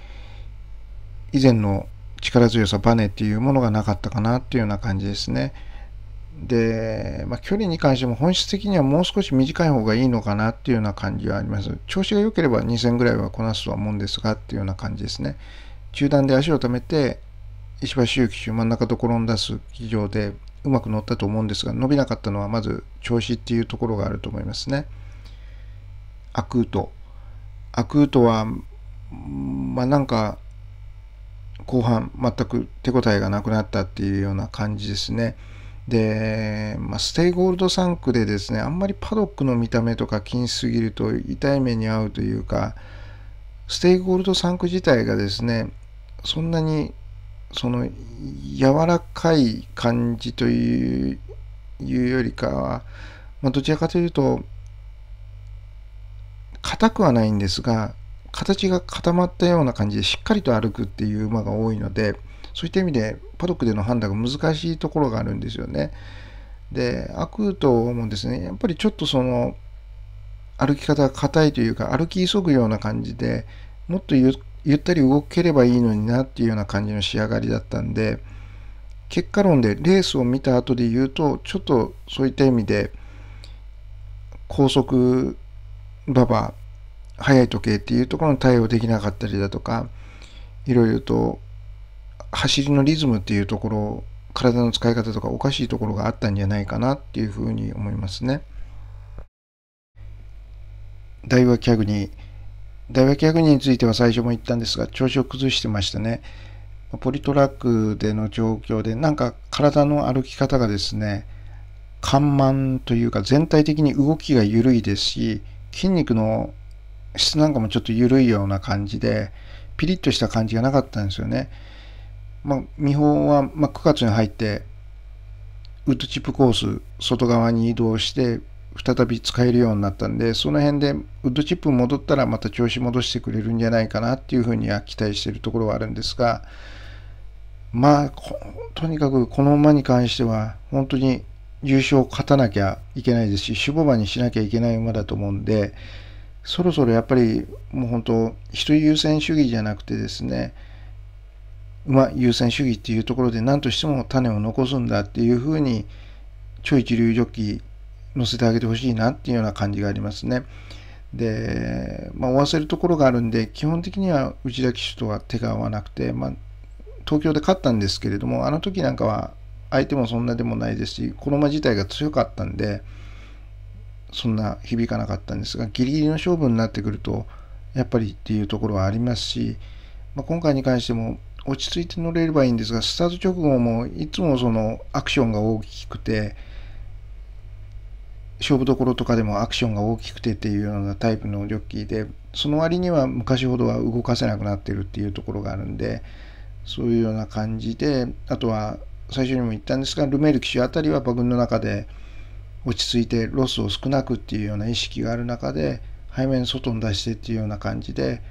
以前の力強さバネっていうものがなかったかなっていうような感じですね。で、まあ、距離に関しても本質的にはもう少し短い方がいいのかなっていうような感じはあります。調子が良ければ2000ぐらいはこなすとは思うんですがっていうような感じですね。中段で足を止めて、石橋勇中真ん中と転んだす以上でうまく乗ったと思うんですが、伸びなかったのはまず調子っていうところがあると思いますね。アクート。アクートは、まあなんか、後半全く手応えがなくなったっていうような感じですね。で、まあ、ステイゴールドサンクでですね、あんまりパドックの見た目とか気にしすぎると痛い目に遭うというか、ステイゴールドサンク自体がですね、そんなにその柔らかい感じというよりかは、まあ、どちらかというと、硬くはないんですが、形が固まったような感じでしっかりと歩くっていう馬が多いので、そういった意味でパドックでの判断が難しいところがあるんですよね。でアクートもですねやっぱりちょっとその歩き方が硬いというか歩き急ぐような感じでもっとゆったり動ければいいのになっていうような感じの仕上がりだったんで結果論でレースを見た後で言うとちょっとそういった意味で高速馬場速い時計っていうところの対応できなかったりだとかいろいろと走りのリズムっていうところ体の使い方とかおかしいところがあったんじゃないかなっていうふうに思いますね。ダイワキャグニーダイワキャグニーについては最初も言ったんですが調子を崩してましたね。ポリトラックでの状況でなんか体の歩き方がですね緩慢というか全体的に動きが緩いですし筋肉の質なんかもちょっと緩いような感じでピリッとした感じがなかったんですよね。まあ、見本は、まあ、9月に入ってウッドチップコース外側に移動して再び使えるようになったんでその辺でウッドチップ戻ったらまた調子戻してくれるんじゃないかなっていうふうには期待してるところはあるんですがまあとにかくこの馬に関しては本当に優勝を勝たなきゃいけないですし守護馬にしなきゃいけない馬だと思うんでそろそろやっぱりもう本当人優先主義じゃなくてですねま、優先主義っていうところで何としても種を残すんだっていうふうに超一流ジョッキー乗せてあげてほしいなっていうような感じがありますね。で、まあ、追わせるところがあるんで基本的には内田騎手とは手が合わなくて、まあ、東京で勝ったんですけれどもあの時なんかは相手もそんなでもないですしこの馬自体が強かったんでそんな響かなかったんですがギリギリの勝負になってくるとやっぱりっていうところはありますし、まあ、今回に関しても落ち着いて乗れればいいんですが、スタート直後もいつもそのアクションが大きくて、勝負どころとかでもアクションが大きくてっていうようなタイプのジョッキーで、その割には昔ほどは動かせなくなってるっていうところがあるんで、そういうような感じで、あとは最初にも言ったんですが、ルメール騎手あたりは馬群の中で落ち着いてロスを少なくっていうような意識がある中で、背面外に出してっていうような感じで、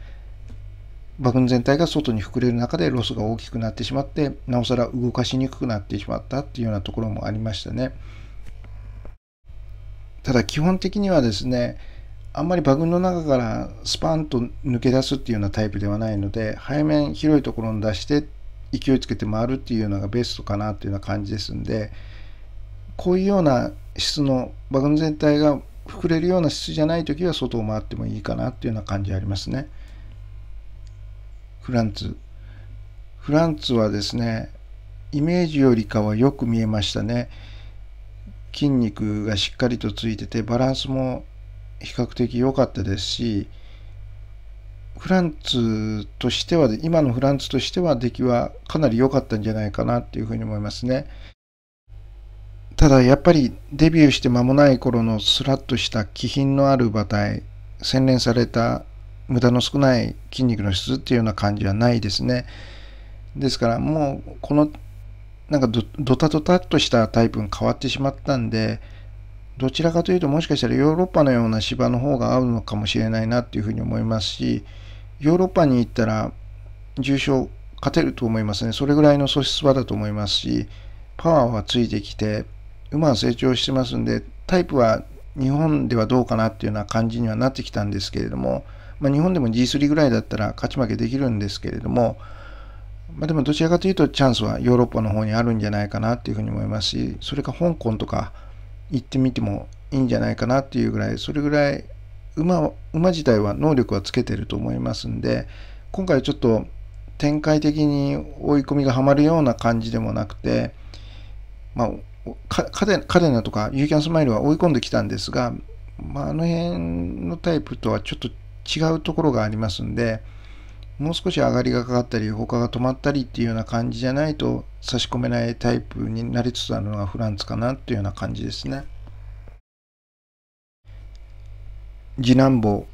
バグン全体が外に膨れる中でロスが大きくなってしまって、なおさら動かしにくくなってしまったっていうようなところもありましたね。ただ基本的にはですね、あんまりバグの中からスパンと抜け出すっていうようなタイプではないので、背面広いところに出して勢いつけて回るっていうのがベストかなっていうような感じですんで、こういうような質のバグの全体が膨れるような質じゃない時は外を回ってもいいかなっていうような感じありますね。フランツ。フランツはですね、イメージよりかはよく見えましたね。筋肉がしっかりとついてて、バランスも比較的良かったですし、フランツとしては、今のフランツとしては出来はかなり良かったんじゃないかなっていうふうに思いますね。ただやっぱりデビューして間もない頃のスラッとした気品のある馬体、洗練された無駄の少ない筋肉の質っていうような感じはないですね。ですからもうこのなんかドタドタっとしたタイプに変わってしまったんでどちらかというともしかしたらヨーロッパのような芝の方が合うのかもしれないなっていうふうに思いますしヨーロッパに行ったら重症勝てると思いますねそれぐらいの素質はだと思いますしパワーはついてきて馬は成長してますんでタイプは日本ではどうかなっていうような感じにはなってきたんですけれどもまあ、日本でも G3 ぐらいだったら勝ち負けできるんですけれども、まあ、でもどちらかというとチャンスはヨーロッパの方にあるんじゃないかなっていうふうに思いますしそれか香港とか行ってみてもいいんじゃないかなっていうぐらいそれぐらい馬馬自体は能力はつけてると思いますんで今回はちょっと展開的に追い込みがはまるような感じでもなくて、まあ、カデカデナとかユーキャンスマイルは追い込んできたんですが、まあ、あの辺のタイプとはちょっと違うところがありますんで、もう少し上がりがかかったり、他が止まったりっていうような感じじゃないと差し込めないタイプになりつつあるのがフランツかなっていうような感じですね。次男坊。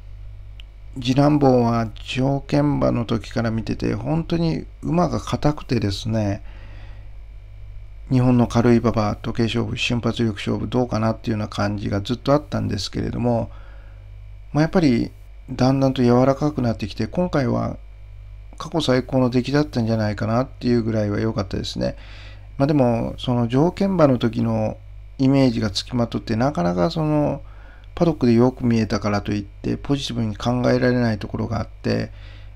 次男坊は条件馬の時から見てて、本当に馬が硬くてですね、日本の軽い馬場、時計勝負、瞬発力勝負どうかなっていうような感じがずっとあったんですけれども、まあ、やっぱりだんだんと柔らかくなってきて、今回は過去最高の出来だったんじゃないかなっていうぐらいは良かったですね。まあでも、その条件馬の時のイメージがつきまとって、なかなかそのパドックでよく見えたからといって、ポジティブに考えられないところがあって、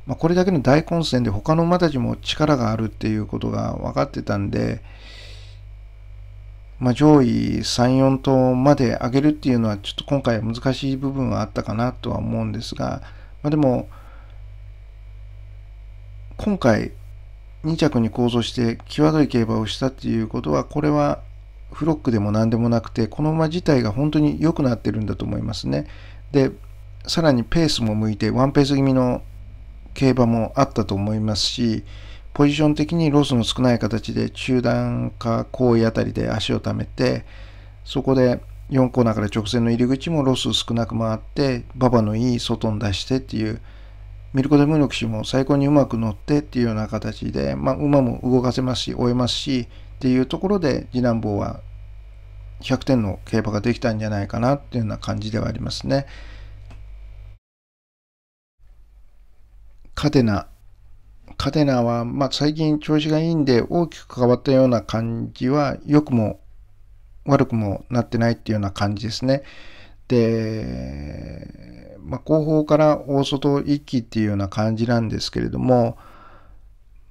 まあ、これだけの大混戦で他の馬たちも力があるっていうことが分かってたんで、まあ、上位3、4頭まで上げるっていうのはちょっと今回は難しい部分はあったかなとは思うんですが、まあ、でも今回2着に構造して際どい競馬をしたっていうことはこれはフロックでも何でもなくてこの馬自体が本当に良くなってるんだと思いますね。でさらにペースも向いてワンペース気味の競馬もあったと思いますしポジション的にロスの少ない形で中段か後位あたりで足をためて、そこで4コーナーから直線の入り口もロス少なく回って、馬場のいい外に出してっていう、ミルコ・デ・ムロキ氏も最高にうまく乗ってっていうような形で、まあ、馬も動かせますし、追えますし、っていうところで、次男坊は100点の競馬ができたんじゃないかなっていうような感じではありますね。カテナカデナは、まあ、最近調子がいいんで大きく変わったような感じは良くも悪くもなってないっていうような感じですね。で、まあ、後方から大外一気っていうような感じなんですけれども、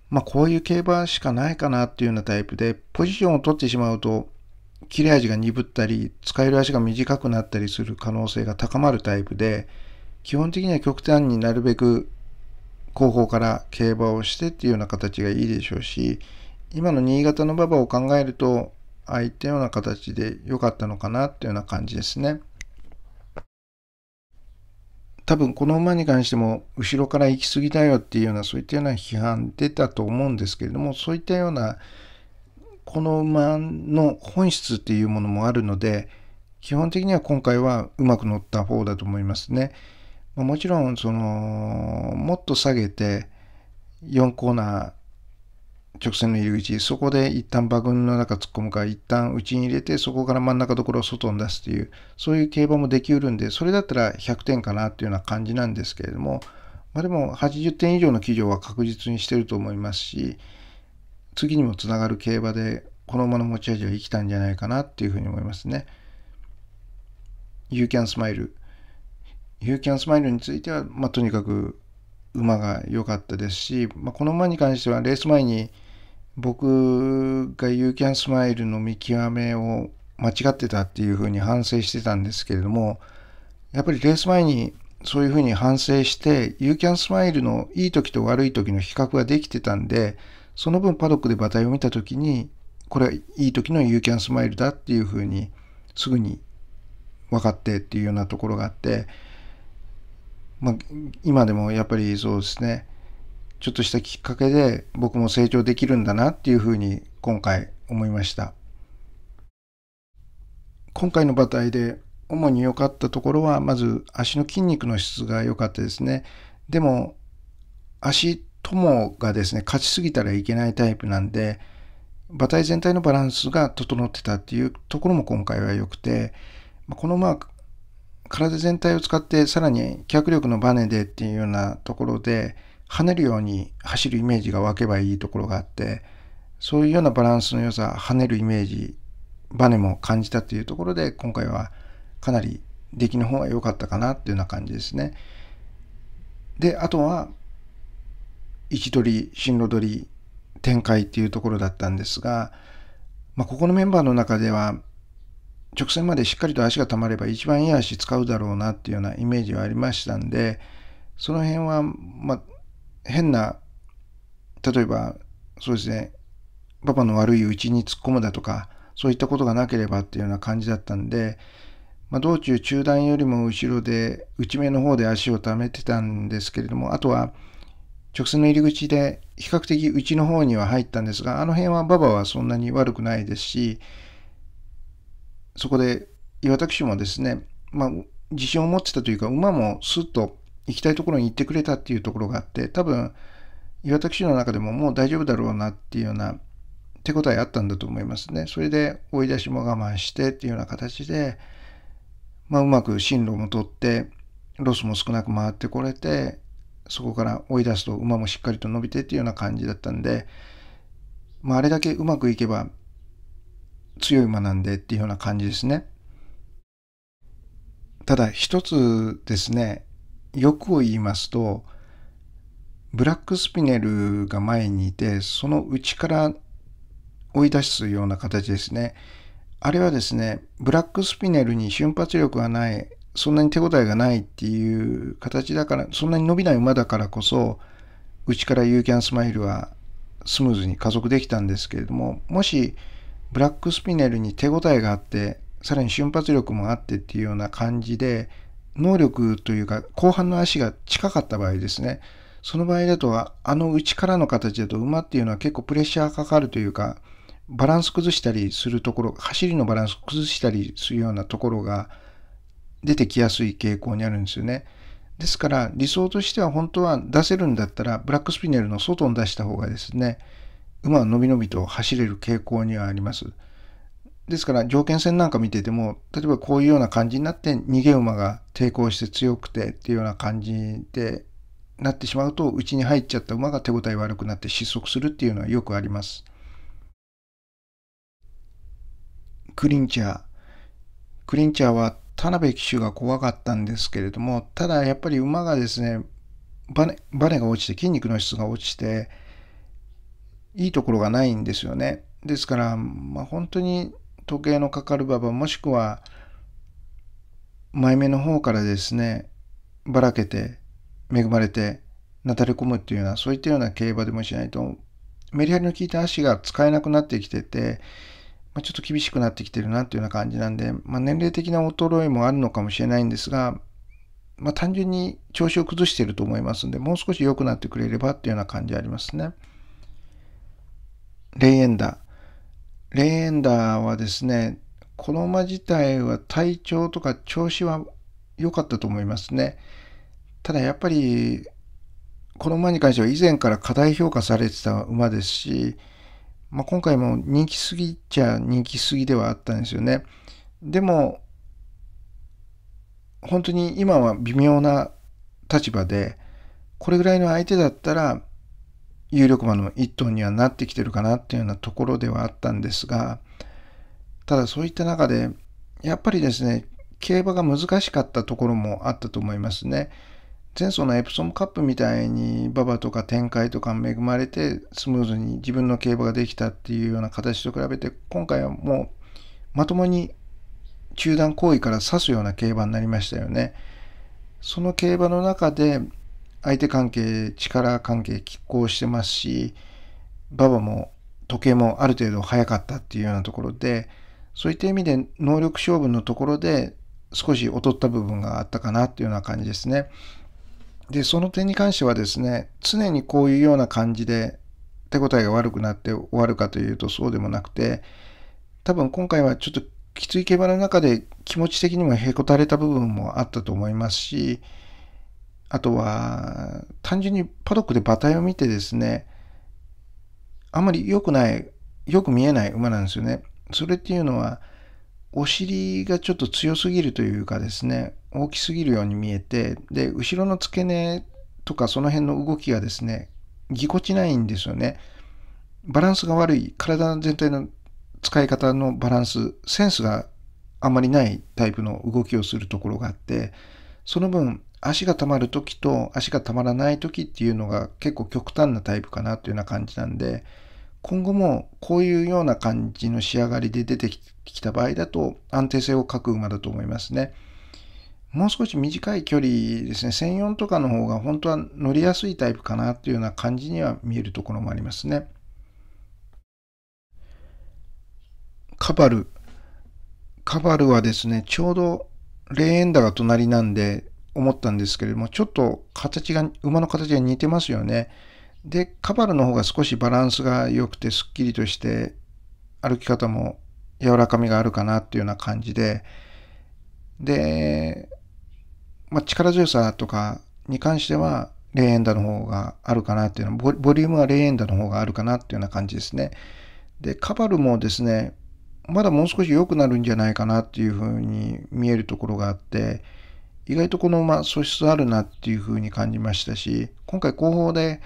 まあ、こういう競馬しかないかなっていうようなタイプでポジションを取ってしまうと切れ味が鈍ったり使える足が短くなったりする可能性が高まるタイプで基本的には極端になるべく後方から競馬をしてっていうような形がいいでしょうし今の新潟の馬場を考えるとああいったような形で良かったのかなっていうような感じですね多分この馬に関しても後ろから行き過ぎだよっていうようなそういったような批判出たと思うんですけれどもそういったようなこの馬の本質っていうものもあるので基本的には今回はうまく乗った方だと思いますね。まもちろんそのもっと下げて4コーナー直線の入り口そこで一旦馬群の中突っ込むか一旦内に入れてそこから真ん中どころを外に出すというそういう競馬もできうるんでそれだったら100点かなというような感じなんですけれども、まあ、でも80点以上の企業は確実にしてると思いますし次にもつながる競馬でこの馬の持ち味は生きたんじゃないかなっていうふうに思いますね。You can smile. ユーキャンスマイルについては、まあ、とにかく馬が良かったですし、まあ、この馬に関してはレース前に僕がユーキャンスマイルの見極めを間違ってたっていうふうに反省してたんですけれどもやっぱりレース前にそういうふうに反省してユーキャンスマイルのいい時と悪い時の比較ができてたんでその分パドックで馬体を見た時にこれはいい時のユーキャンスマイルだっていうふうにすぐに分かってっていうようなところがあってまあ、今でもやっぱりそうですねちょっとしたきっかけで僕も成長できるんだなっていうふうに今回思いました今回の馬体で主に良かったところはまず足の筋肉の質が良かったですねでも足ともがですね勝ちすぎたらいけないタイプなんで馬体全体のバランスが整ってたっていうところも今回は良くてこの馬、体全体を使ってさらに脚力のバネでっていうようなところで跳ねるように走るイメージが湧けばいいところがあってそういうようなバランスの良さ跳ねるイメージバネも感じたっていうところで今回はかなり出来の方が良かったかなっていうような感じですね。であとは位置取り進路取り展開っていうところだったんですが、まあ、ここのメンバーの中では直線までしっかりと足が溜まれば一番いい足使うだろうなっていうようなイメージはありましたんで、その辺は、まあ、変な、例えば、そうですね、パパの悪いうちに突っ込むだとか、そういったことがなければっていうような感じだったんで、まあ、道中中段よりも後ろで、内目の方で足を溜めてたんですけれども、あとは、直線の入り口で比較的内の方には入ったんですが、あの辺は馬場はそんなに悪くないですし、そこで私もですね、まあ、自信を持ってたというか馬もスッと行きたいところに行ってくれたっていうところがあって多分岩田騎手の中でももう大丈夫だろうなっていうような手応えあったんだと思いますね。それで追い出しも我慢してっていうような形で、まあ、うまく進路も取ってロスも少なく回ってこれてそこから追い出すと馬もしっかりと伸びてっていうような感じだったんで、まあ、あれだけうまくいけば強い馬なんでっていうような感じですね。ただ一つですね、欲を言いますと、ブラックスピネルが前にいて、その内から追い出すような形ですね。あれはですね、ブラックスピネルに瞬発力がない、そんなに手応えがないっていう形だから、そんなに伸びない馬だからこそ、内からユーキャンスマイルはスムーズに加速できたんですけれども、もし、ブラックスピネルに手応えがあってさらに瞬発力もあってっていうような感じで能力というか後半の足が近かった場合ですねその場合だとあの内からの形だと馬っていうのは結構プレッシャーかかるというかバランス崩したりするところ走りのバランス崩したりするようなところが出てきやすい傾向にあるんですよね。ですから理想としては本当は出せるんだったらブラックスピネルの外に出した方がですね馬はのびのびと走れる傾向にはあります。ですから条件戦なんか見てても例えばこういうような感じになって逃げ馬が抵抗して強くてっていうような感じでなってしまうと内に入っちゃった馬が手応え悪くなって失速するっていうのはよくあります。クリンチャークリンチャーは田辺騎手が怖かったんですけれどもただやっぱり馬がですねバネバネが落ちて筋肉の質が落ちていいところがないんですよね。ですから、まあ、本当に時計のかかる馬場もしくは前目の方からですねばらけて恵まれてなたれ込むっていうようなそういったような競馬でもしないとメリハリの効いた足が使えなくなってきてて、まあ、ちょっと厳しくなってきてるなっていうような感じなんで、まあ、年齢的な衰えもあるのかもしれないんですが、まあ、単純に調子を崩してると思いますんでもう少し良くなってくれればっていうような感じありますね。レイエンダー。レイエンダーはですね、この馬自体は体調とか調子は良かったと思いますね。ただやっぱり、この馬に関しては以前から過大評価されてた馬ですし、まあ、今回も人気すぎちゃ人気すぎではあったんですよね。でも、本当に今は微妙な立場で、これぐらいの相手だったら、有力馬の一頭にはなってきてるかなっていうようなところではあったんですが、ただそういった中で、やっぱりですね、競馬が難しかったところもあったと思いますね。前走のエプソムカップみたいに馬場とか展開とか恵まれてスムーズに自分の競馬ができたっていうような形と比べて今回はもうまともに中断行為から指すような競馬になりましたよね。その競馬の中で相手関係、力関係拮抗してますし、馬場も時計もある程度早かったっていうようなところで、そういった意味で能力勝負のところで少し劣った部分があったかなっていうような感じですね。で、その点に関してはですね、常にこういうような感じで手応えが悪くなって終わるかというとそうでもなくて、多分今回はちょっときつい毛羽の中で気持ち的にもへこたれた部分もあったと思いますし、あとは、単純にパドックで馬体を見てですね、あんまり良くない、よく見えない馬なんですよね。それっていうのは、お尻がちょっと強すぎるというかですね、大きすぎるように見えて、で、後ろの付け根とかその辺の動きがですね、ぎこちないんですよね。バランスが悪い、体全体の使い方のバランス、センスがあまりないタイプの動きをするところがあって、その分、足が溜まる時と足が溜まらない時っていうのが結構極端なタイプかなというような感じなんで、今後もこういうような感じの仕上がりで出てきた場合だと安定性を欠く馬だと思いますね。もう少し短い距離ですね、1004とかの方が本当は乗りやすいタイプかなというような感じには見えるところもありますね。カバル。カバルはですね、ちょうどレーエンダが隣なんで、思ったんですけれども、ちょっと形が、馬の形が似てますよね。で、カバルの方が少しバランスが良くてすっきりとして、歩き方も柔らかみがあるかなっていうような感じで、で、まあ、力強さとかに関しては、0円打の方があるかなっていうのボ、ボリュームは0円打の方があるかなっていうような感じですね。で、カバルもですね、まだもう少し良くなるんじゃないかなっていうふうに見えるところがあって、意外とこの、ま素質あるなっていうふうに感じましたし、今回後方で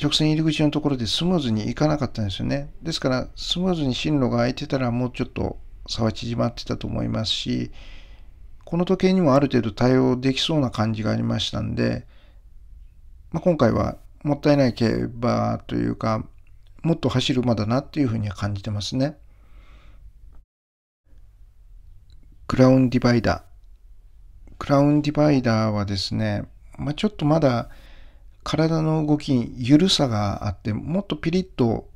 直線入り口のところでスムーズにいかなかったんですよね。ですから、スムーズに進路が空いてたらもうちょっと差は縮まってたと思いますし、この時計にもある程度対応できそうな感じがありましたんで、まあ、今回はもったいない競馬というか、もっと走る馬だなっていうふうには感じてますね。クラウンディバイダー。クラウンディバイダーはですね、まあ、ちょっとまだ体の動きに緩さがあって、もっとピリッと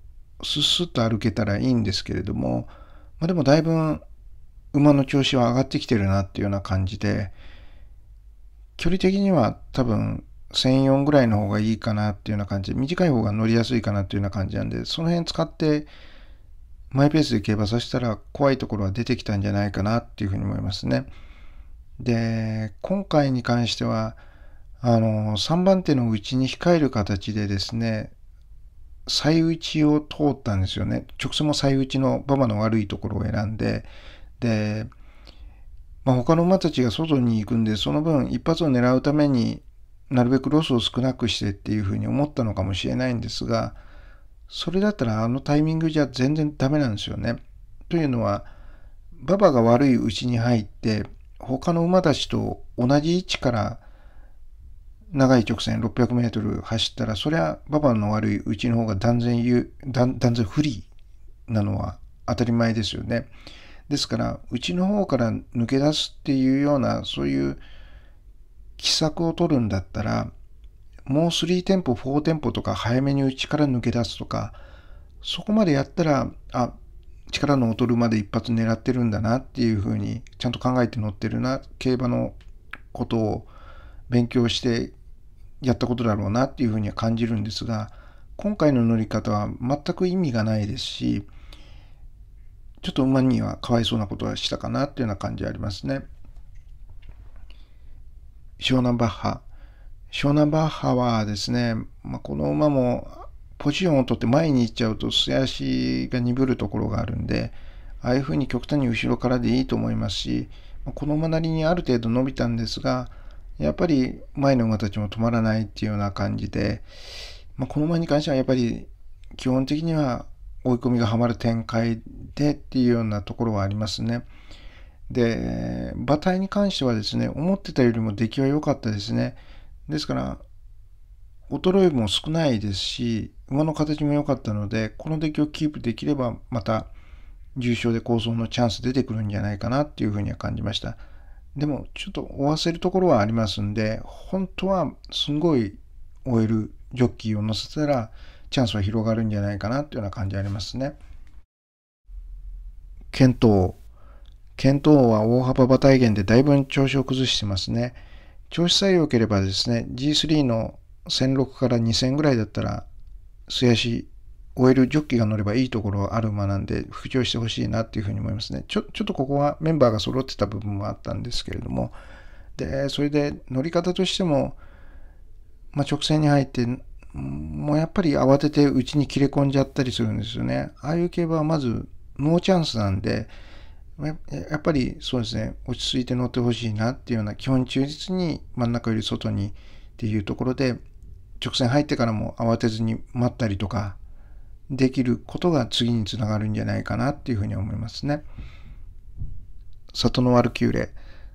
スッスッと歩けたらいいんですけれども、まあ、でもだいぶ馬の調子は上がってきてるなっていうような感じで、距離的には多分1004ぐらいの方がいいかなっていうような感じで、短い方が乗りやすいかなっていうような感じなんで、その辺使ってマイペースで競馬させたら怖いところは出てきたんじゃないかなっていうふうに思いますね。で、今回に関しては、あの、3番手のうちに控える形でですね、最内を通ったんですよね。直接も最内の馬場の悪いところを選んで、で、まあ、他の馬たちが外に行くんで、その分一発を狙うためになるべくロスを少なくしてっていうふうに思ったのかもしれないんですが、それだったらあのタイミングじゃ全然ダメなんですよね。というのは、馬場が悪いうちに入って、他の馬たちと同じ位置から長い直線600メートル走ったら、そりゃ馬場の悪いうちの方が断然有断断然不利なのは当たり前ですよね。ですから、うちの方から抜け出すっていうような、そういう奇策を取るんだったら、もう3店舗、4店舗とか早めにうちから抜け出すとか、そこまでやったら、あ、力の劣るまで一発狙ってるんだなっていうふうにちゃんと考えて乗ってるな競馬のことを勉強してやったことだろうなっていうふうには感じるんですが今回の乗り方は全く意味がないですしちょっと馬にはかわいそうなことはしたかなっていうような感じありますね。湘南バッハ湘南バッハはですね、まあ、この馬もポジションを取って前に行っちゃうと素足が鈍るところがあるんで、ああいうふうに極端に後ろからでいいと思いますし、この馬なりにある程度伸びたんですが、やっぱり前の馬たちも止まらないっていうような感じで、まあ、この馬に関してはやっぱり基本的には追い込みがはまる展開でっていうようなところはありますね。で、馬体に関してはですね、思ってたよりも出来は良かったですね。ですから、衰えも少ないですし、馬の形も良かったので、このデッキをキープできれば、また重傷で構想のチャンス出てくるんじゃないかなっていうふうには感じました。でも、ちょっと追わせるところはありますんで、本当はすごい終えるジョッキーを乗せたら、チャンスは広がるんじゃないかなっていうような感じありますね。検討。検討は大幅馬体減でだいぶ調子を崩してますね。調子さえ良ければですね、G3 の1006から2000ぐらいだったら、素足終えるジョッキが乗ればいいところはある馬なんで、復調してほしいなっていうふうに思いますね。ちょ、ちょっとここはメンバーが揃ってた部分もあったんですけれども、で、それで乗り方としても、まあ、直線に入って、もうやっぱり慌てて内に切れ込んじゃったりするんですよね。ああいう競馬はまずノーチャンスなんで、やっぱりそうですね、落ち着いて乗ってほしいなっていうような、基本忠実に真ん中より外にっていうところで、直線入ってからも慌てずに待ったりとかできることが次につながるんじゃないかなっていうふうに思いますね。里のワルキューレ。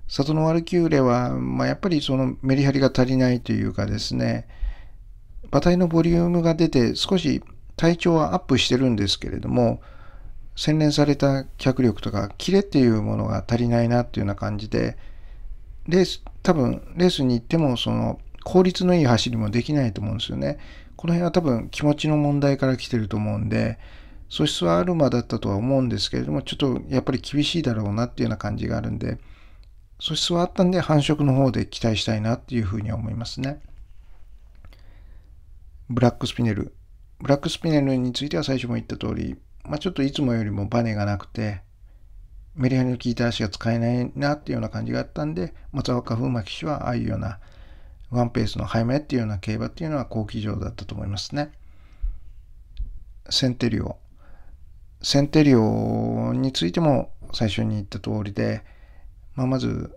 里のワルキューレは、まあ、やっぱりそのメリハリが足りないというかですね、馬体のボリュームが出て少し体調はアップしてるんですけれども、洗練された脚力とかキレっていうものが足りないなっていうような感じで、レース、多分レースに行ってもその効率のいい走りもできないと思うんですよね。この辺は多分気持ちの問題から来てると思うんで、素質はアルマだったとは思うんですけれども、ちょっとやっぱり厳しいだろうなっていうような感じがあるんで、素質はあったんで繁殖の方で期待したいなっていうふうには思いますね。ブラックスピネル。ブラックスピネルについては最初も言った通り、まあ、ちょっといつもよりもバネがなくて、メリハリの効いた足が使えないなっていうような感じがあったんで、松岡風磨騎手はああいうようなワンペースの早めっていうような競馬っていうのは好騎場だったと思いますね。センテリオ。センテリオについても最初に言った通りで、まあ、まず、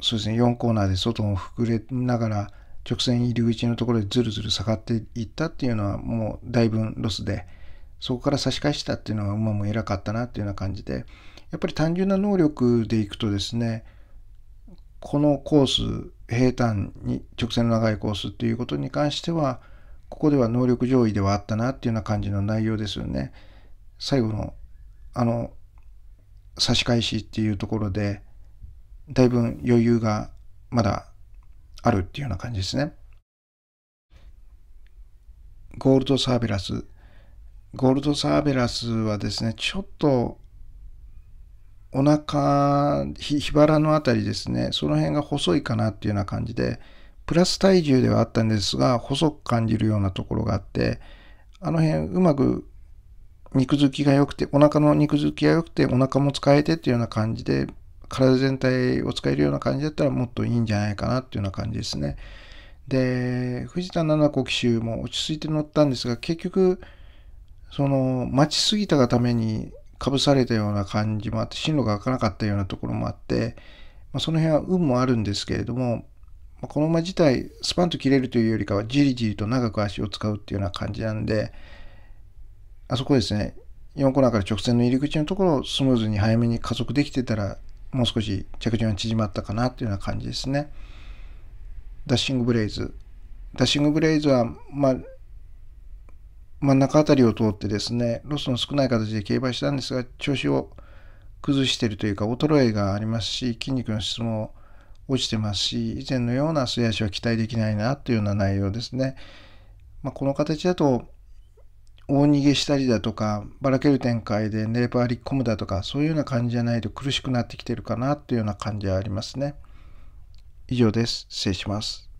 そうですね、4コーナーで外を膨れながら、直線入り口のところでずるずる下がっていったっていうのはもうだいぶロスで、そこから差し返したっていうのは馬も偉かったなっていうような感じで、やっぱり単純な能力でいくとですね、このコース平坦に直線の長いコースっていうことに関してはここでは能力上位ではあったなっていうような感じの内容ですよね。最後のあの差し返しっていうところでだいぶ余裕がまだあるっていうような感じですね。ゴールドサーベラス。ゴールドサーベラスはですね、ちょっとお腹ひばらのあたりですねその辺が細いかなっていうような感じでプラス体重ではあったんですが細く感じるようなところがあってあの辺うまく肉付きが良くてお腹の肉付きが良くてお腹も使えてっていうような感じで体全体を使えるような感じだったらもっといいんじゃないかなっていうような感じですね。で藤田七子騎手も落ち着いて乗ったんですが結局その待ちすぎたがためにかぶされたような感じもあって進路が開かなかったようなところもあって、まあ、その辺は運もあるんですけれども、まあ、この馬自体スパンと切れるというよりかはじりじりと長く足を使うっていうような感じなんであそこですね4コーナーから直線の入り口のところをスムーズに早めに加速できてたらもう少し着順は縮まったかなっていうような感じですね。ダッシングブレイズ。ダッシングブレイズは、まあ、真ん中辺りを通ってですね、ロスの少ない形で競馬したんですが、調子を崩しているというか、衰えがありますし、筋肉の質も落ちてますし、以前のような素足は期待できないなというような内容ですね。まあ、この形だと、大逃げしたりだとか、ばらける展開で粘り込むだとか、そういうような感じじゃないと苦しくなってきてるかなというような感じはありますね。以上です。失礼します。